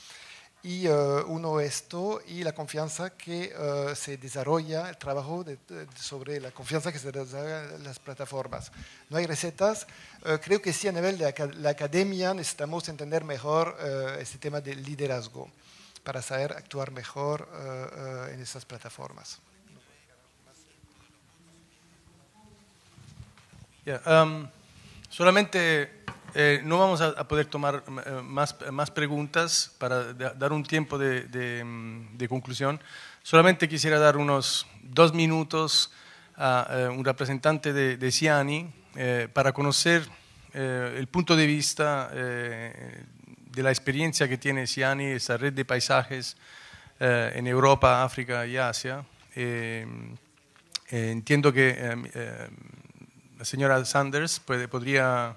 y eh, uno esto y la confianza que eh, se desarrolla, el trabajo sobre la confianza que se desarrolla en las plataformas. No hay recetas. Eh, creo que sí a nivel de la academia necesitamos entender mejor este tema del liderazgo para saber actuar mejor en esas plataformas. Um, solamente eh, no vamos a, poder tomar eh, más, preguntas para dar un tiempo mm, de, conclusión. Solamente quisiera dar unos dos minutos a, eh, un representante de, Ciani para conocer el punto de vista de la experiencia que tiene Ciani, esa red de paisajes en Europa, África y Asia. entiendo que la señora Sanders puede, podría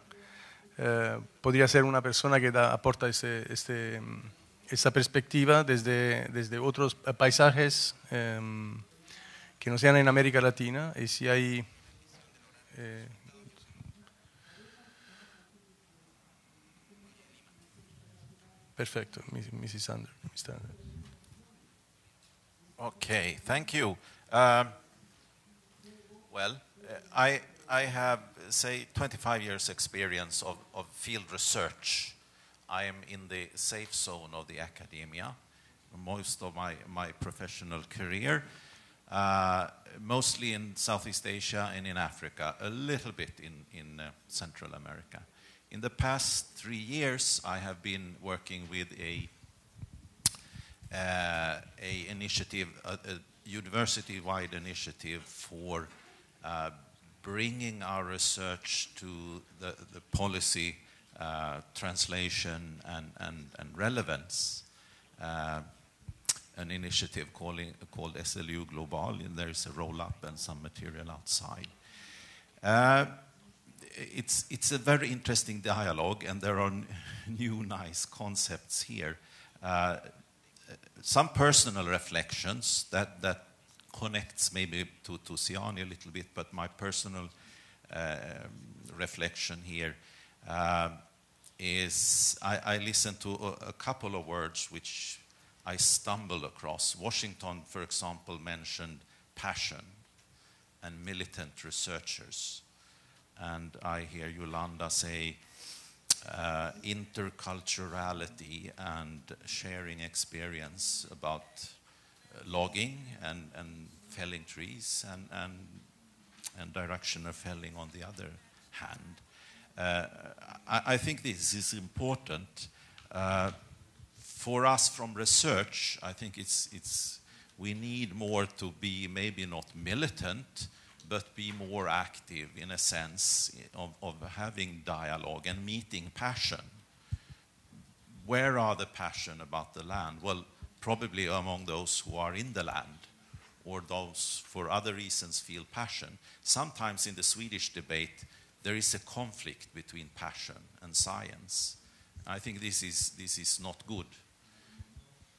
eh, podría ser una persona que da, aporta ese, este, mm, esa perspectiva desde, desde otros paisajes em, que no sean en América Latina. Y si hay... Eh, perfecto, Mrs. Sander. Okay, thank you. Um, well, eh, I I have, say, 25 years experience of, of field research. I am in the safe zone of the academia most of my, my professional career, uh, mostly in Southeast Asia and in Africa, a little bit in, in uh, Central America. In the past three years, I have been working with a, uh, a initiative, a, a university-wide initiative for uh, bringing our research to the, the policy uh, translation and, and, and relevance. Uh, an initiative calling, called SLU Global, and there is a roll up and some material outside. Uh, it's, it's a very interesting dialogue, and there are new nice concepts here. Uh, some personal reflections that, that connects maybe to, to Siani a little bit, but my personal uh, reflection here uh, is I, I listened to a, a, couple of words which I stumbled across. Washington, for example, mentioned passion and militant researchers. And I hear Yolanda say uh, interculturality and sharing experience about logging and, and felling trees and, and, and directional felling on the other hand. Uh, I, I, think this is important. Uh, for us from research, I think it's, it's, we need more to be maybe not militant, but be more active in a sense of, of having dialogue and meeting passion. Where are the passion about the land? Well, probably among those who are in the land or those for other reasons feel passion. Sometimes in the Swedish debate, there is a conflict between passion and science. I think this is, this is not good.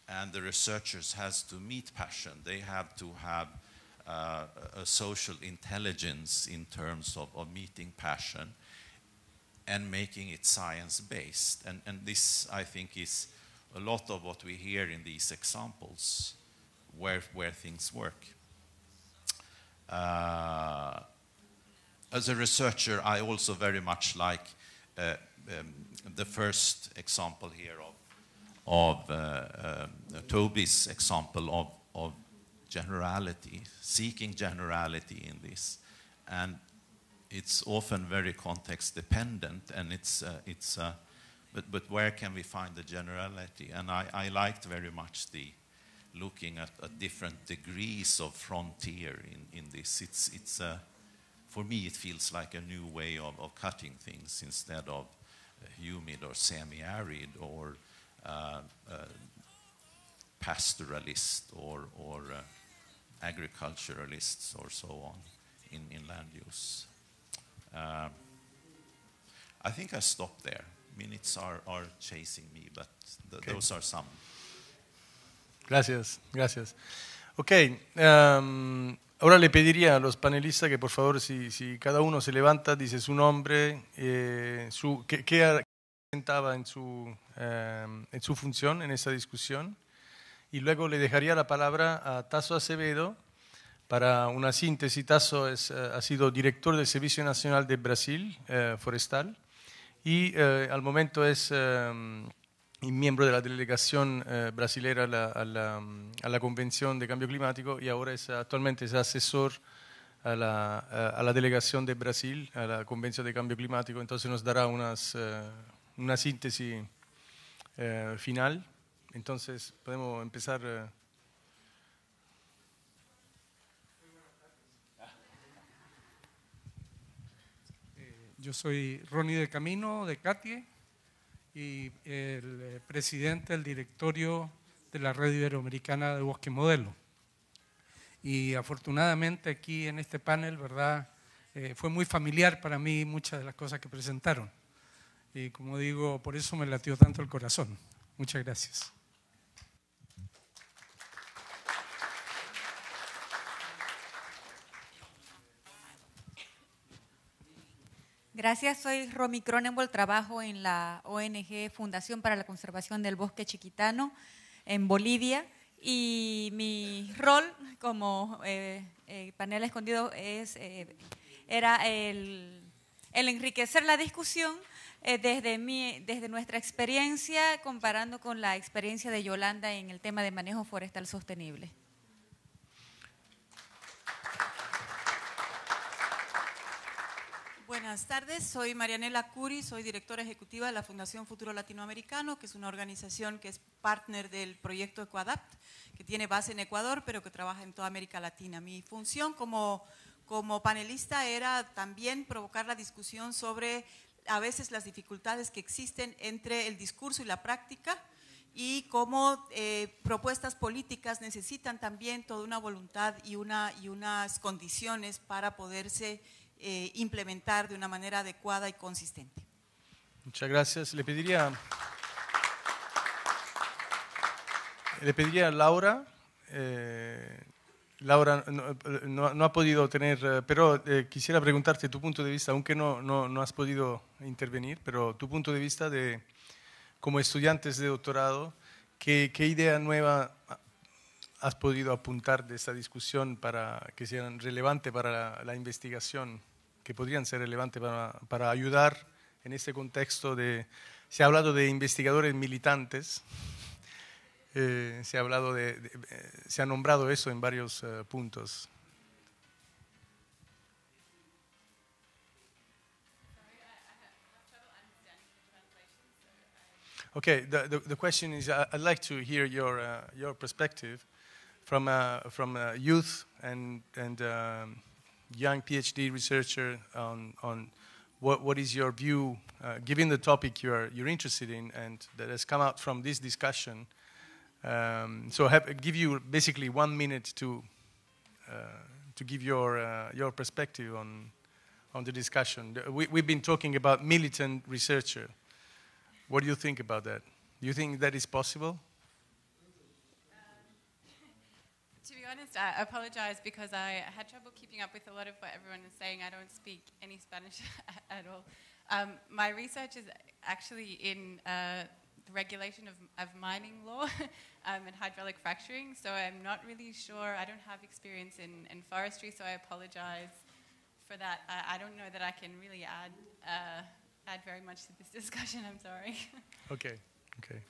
And the researchers has to meet passion. They have to have uh, a social intelligence in terms of, of meeting passion and making it science-based. And, and this, I think, is a lot of what we hear in these examples where, where things work. Uh, as a researcher, I also very much like uh, um, the first example here of, of uh, uh Toby's example of, of generality, seeking generality in this. And it's often very context dependent and it's, uh, it's uh, but, but where can we find the generality? And I, I liked very much the looking at, at different degrees of frontier in, in this. It's, it's a, uh, for me, it feels like a new way of, of cutting things instead of uh, humid or semi-arid or uh, uh, pastoralist or, or uh, agriculturalists or so on in, in land use. Um, I think I stopped there. minutes chasing Gracias, gracias. Ok, em, ahora le pediría a los panelistas que por favor, si, cada uno se levanta, dice su nombre, eh, su, qué, representaba presentaba en su, em, en su función en esta discusión, y luego le dejaría la palabra a Tasso Acevedo para una síntesis. Tasso es, eh, ha sido director del Servicio Nacional de Brasil eh, Forestal y eh, al momento es em, miembro de la delegación eh, brasilera a la, Convención de Cambio Climático y ahora es, actualmente es asesor a la, delegación de Brasil, a la Convención de Cambio Climático, entonces nos dará eh, una síntesis final. Entonces podemos empezar. Yo soy Ronnie de Camino, de Catie, y el eh, presidente del directorio de la Red Iberoamericana de Bosque Modelo. Y afortunadamente aquí en este panel, ¿verdad? Eh, fue muy familiar para mí muchas de las cosas que presentaron. Y como digo, por eso me latió tanto el corazón. Muchas gracias. Gracias, soy Romy Cronenbol, trabajo en la ONG Fundación para la Conservación del Bosque Chiquitano en Bolivia y mi rol como eh, eh panel escondido es, eh, era el, enriquecer la discusión eh, desde, mi, desde nuestra experiencia comparando con la experiencia de Yolanda en el tema de manejo forestal sostenible. Buenas tardes, soy Marianela Curi, soy directora ejecutiva de la Fundación Futuro Latinoamericano, que es una organización que es partner del proyecto ECOADAPT, que tiene base en Ecuador, pero que trabaja en toda América Latina. Mi función como, como panelista era también provocar la discusión sobre a veces las dificultades que existen entre el discurso y la práctica y cómo eh, propuestas políticas necesitan también toda una voluntad y, una, y unas condiciones para poderse eh, implementar de una manera adecuada y consistente. Muchas gracias. Le pediría, le pediría a Laura, eh, Laura no, ha podido tener, eh, pero quisiera preguntarte tu punto de vista, aunque no, has podido intervenir, pero tu punto de vista de como estudiantes de doctorado, ¿qué, idea nueva has podido apuntar de esta discusión para que sea relevante para la investigación que podrían ser relevantes para, para ayudar en este contexto de... Se ha hablado de investigadores militantes, eh, se ha hablado de, eh, se ha nombrado eso en varios eh, puntos. Okay, the, the, the question is, I'd like to hear your uh, your perspective from uh, from uh, youth and and. Um, young PhD researcher on, on what, what is your view, uh, given the topic you're, you're interested in and that has come out from this discussion. Um, so have, give you basically one minute to, uh, to give your, uh, your perspective on, on the discussion. We, we've been talking about militant researcher. What do you think about that? Do you think that is possible? honest, I apologize because I had trouble keeping up with a lot of what everyone is saying. I don't speak any Spanish at all. Um, my research is actually in uh, the regulation of, of mining law um, and hydraulic fracturing, so I'm not really sure. I don't have experience in, in forestry, so I apologize for that. I, I don't know that I can really add, uh, add very much to this discussion. I'm sorry. okay, okay.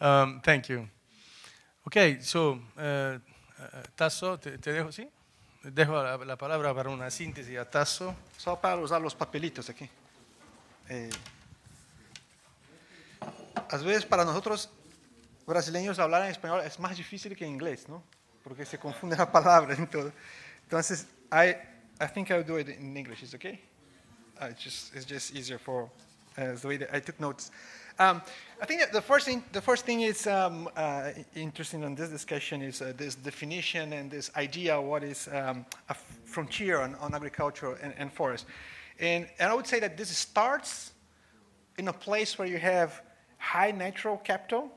Um, thank you. Okay, so. Uh, Tasso, te, dejo, ¿sí? Dejo la, palabra para una síntesis a Tasso. Solo para usar los papelitos aquí. Eh, a veces para nosotros brasileños hablar en español es más difícil que en inglés, ¿no? Porque se confunde la palabra Entonces, I, I think I'll do it in English. Is okay? Es just, it's just easier for eh, the way I took notes. Um, I think that the first thing, the first thing is um, uh, interesting on this discussion is uh, this definition and this idea of what is um, a frontier on, on agriculture and, and forest. And, and I would say that this starts in a place where you have high natural capital.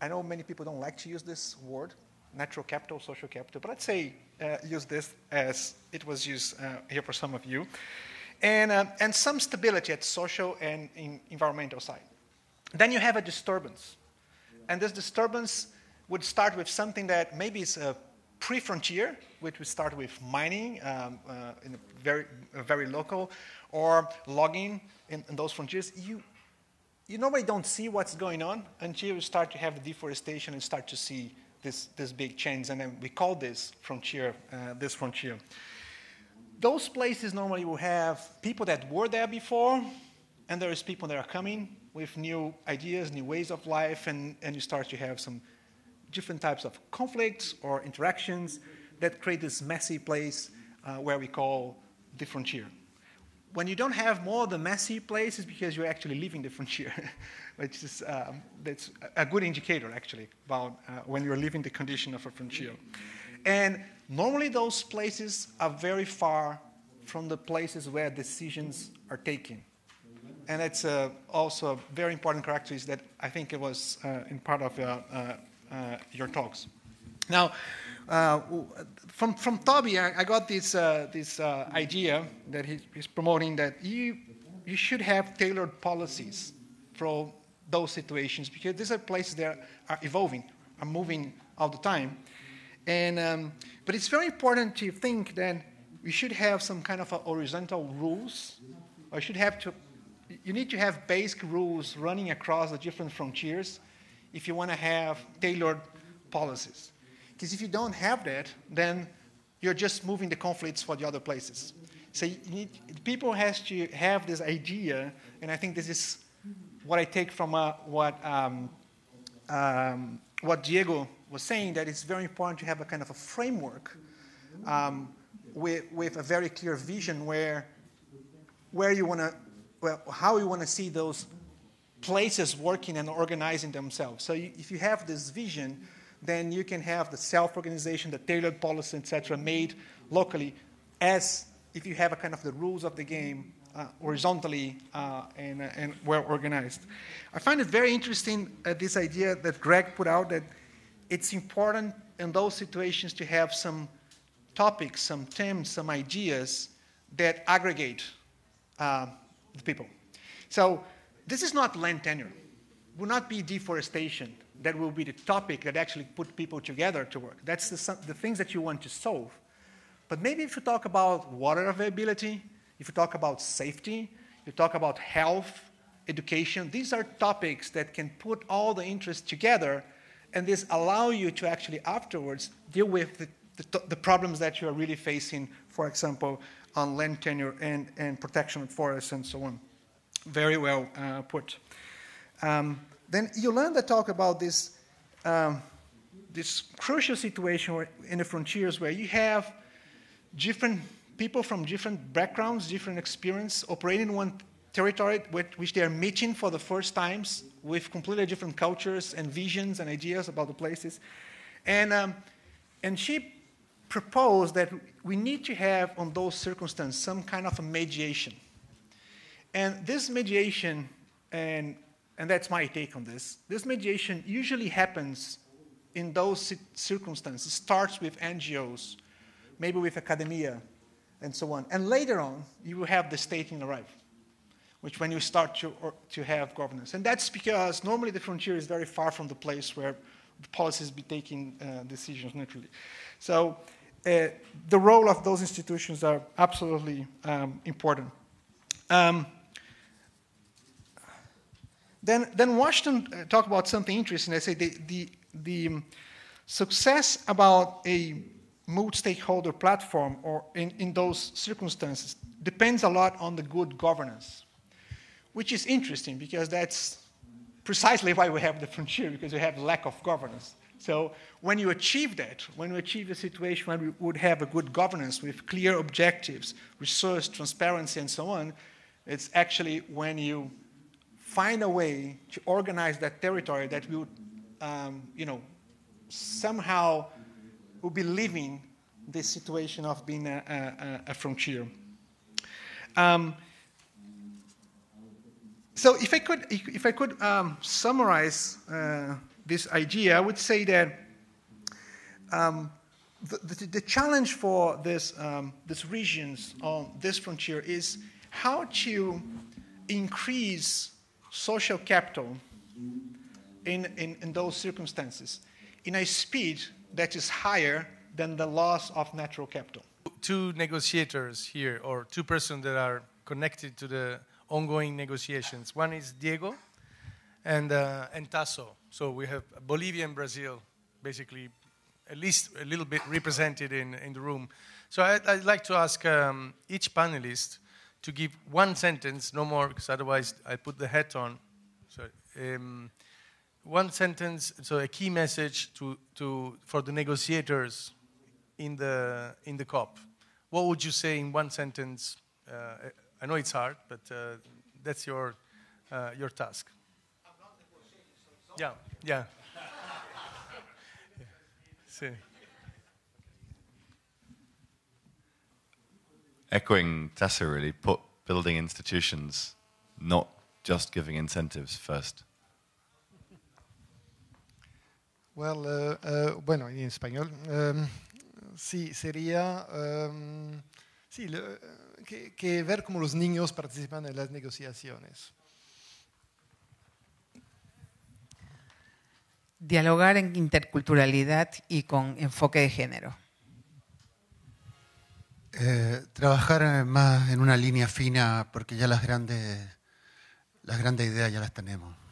I know many people don't like to use this word, natural capital, social capital, but let's say uh, use this as it was used uh, here for some of you and, um, and some stability at social and environmental side. Then you have a disturbance. And this disturbance would start with something that maybe is a pre-frontier, which would start with mining um, uh, in a very, a very local, or logging in, in, those frontiers. You, you normally don't see what's going on until you start to have deforestation and start to see this, this big change. And then we call this frontier, uh, this frontier those places normally will have people that were there before, and there's people that are coming with new ideas, new ways of life, and, and you start to have some different types of conflicts or interactions that create this messy place uh, where we call the frontier. When you don't have more the messy places because you're actually leaving the frontier, which is um, that's a good indicator actually about uh, when you're leaving the condition of a frontier. And normally those places are very far from the places where decisions are taken. And it's uh, also a very important characteristic that I think it was uh, in part of uh, uh, uh your talks. Now, uh, from, from Toby, I, I got this, this idea that he, he's promoting that you, you should have tailored policies for those situations because these are places that are evolving, are moving all the time. And, um, but it's very important to think that we should have some kind of horizontal rules. Or should have to, you need to have basic rules running across the different frontiers if you want to have tailored policies. Because if you don't have that, then you're just moving the conflicts for the other places. So need, people has to have this idea, and I think this is what I take from uh, what, um, um, what Diego was saying that it's very important to have a kind of a framework um, with, with a very clear vision where, where you want to, well, how you want to see those places working and organizing themselves. So you, if you have this vision, then you can have the self-organization, the tailored policy, etc., made locally, as if you have a kind of the rules of the game uh, horizontally uh, and, and well organized. I find it very interesting uh, this idea that Greg put out that it's important in those situations to have some topics, some themes, some ideas that aggregate uh, the people. So this is not land tenure. It will not be deforestation that will be the topic that actually put people together to work. That's the, the things that you want to solve. But maybe if you talk about water availability, if you talk about safety, you talk about health, education, these are topics that can put all the interests together and this allow you to actually afterwards deal with the, the, the problems that you are really facing, for example, on land tenure and, and protection of forests and so on. Very well uh, put. Um, then Yolanda talked about this, um, this crucial situation where, in the frontiers where you have different people from different backgrounds, different experience operating one territory with which they are meeting for the first times with completely different cultures and visions and ideas about the places. And, um, and she proposed that we need to have, on those circumstances, some kind of a mediation. And this mediation, and, and that's my take on this, this mediation usually happens in those circumstances, starts with NGOs, maybe with academia, and so on. And later on, you will have the state in the right which when you start to, or, to have governance. And that's because normally the frontier is very far from the place where the policies be taking uh, decisions naturally. So uh, the role of those institutions are absolutely um, important. Um, then, then Washington uh, talked about something interesting. I say the, the, the success about a multi-stakeholder platform or in, in those circumstances depends a lot on the good governance which is interesting because that's precisely why we have the frontier, because we have lack of governance. So when you achieve that, when you achieve a situation where we would have a good governance with clear objectives, resource, transparency, and so on, it's actually when you find a way to organize that territory that will, um, you know, somehow will be living this situation of being a, a, a frontier. Um, so if I could, if I could um, summarize uh, this idea, I would say that um, the, the, the, challenge for this, um, these regions on this frontier is how to increase social capital in, in, in those circumstances in a speed that is higher than the loss of natural capital. Two negotiators here, or two persons that are connected to the ongoing negotiations. One is Diego and, uh, and Tasso. So we have Bolivia and Brazil basically at least a little bit represented in, in the room. So I'd, I'd like to ask um, each panelist to give one sentence, no more, because otherwise I put the hat on. So um, one sentence, so a key message to, to, for the negotiators in the, in the COP. What would you say in one sentence uh, I know it's hard, but uh, that's your, uh, your task. Yeah, yeah. yeah. See. Echoing Tessa really, put building institutions, not just giving incentives first. Well, uh, uh, bueno, in español. Um, sí, sería. Um, sí, le, que, ver cómo los niños participan en las negociaciones. Dialogar en interculturalidad y con enfoque de género. Eh, trabajar eh, más en una línea fina porque ya las grandes ideas ya las tenemos.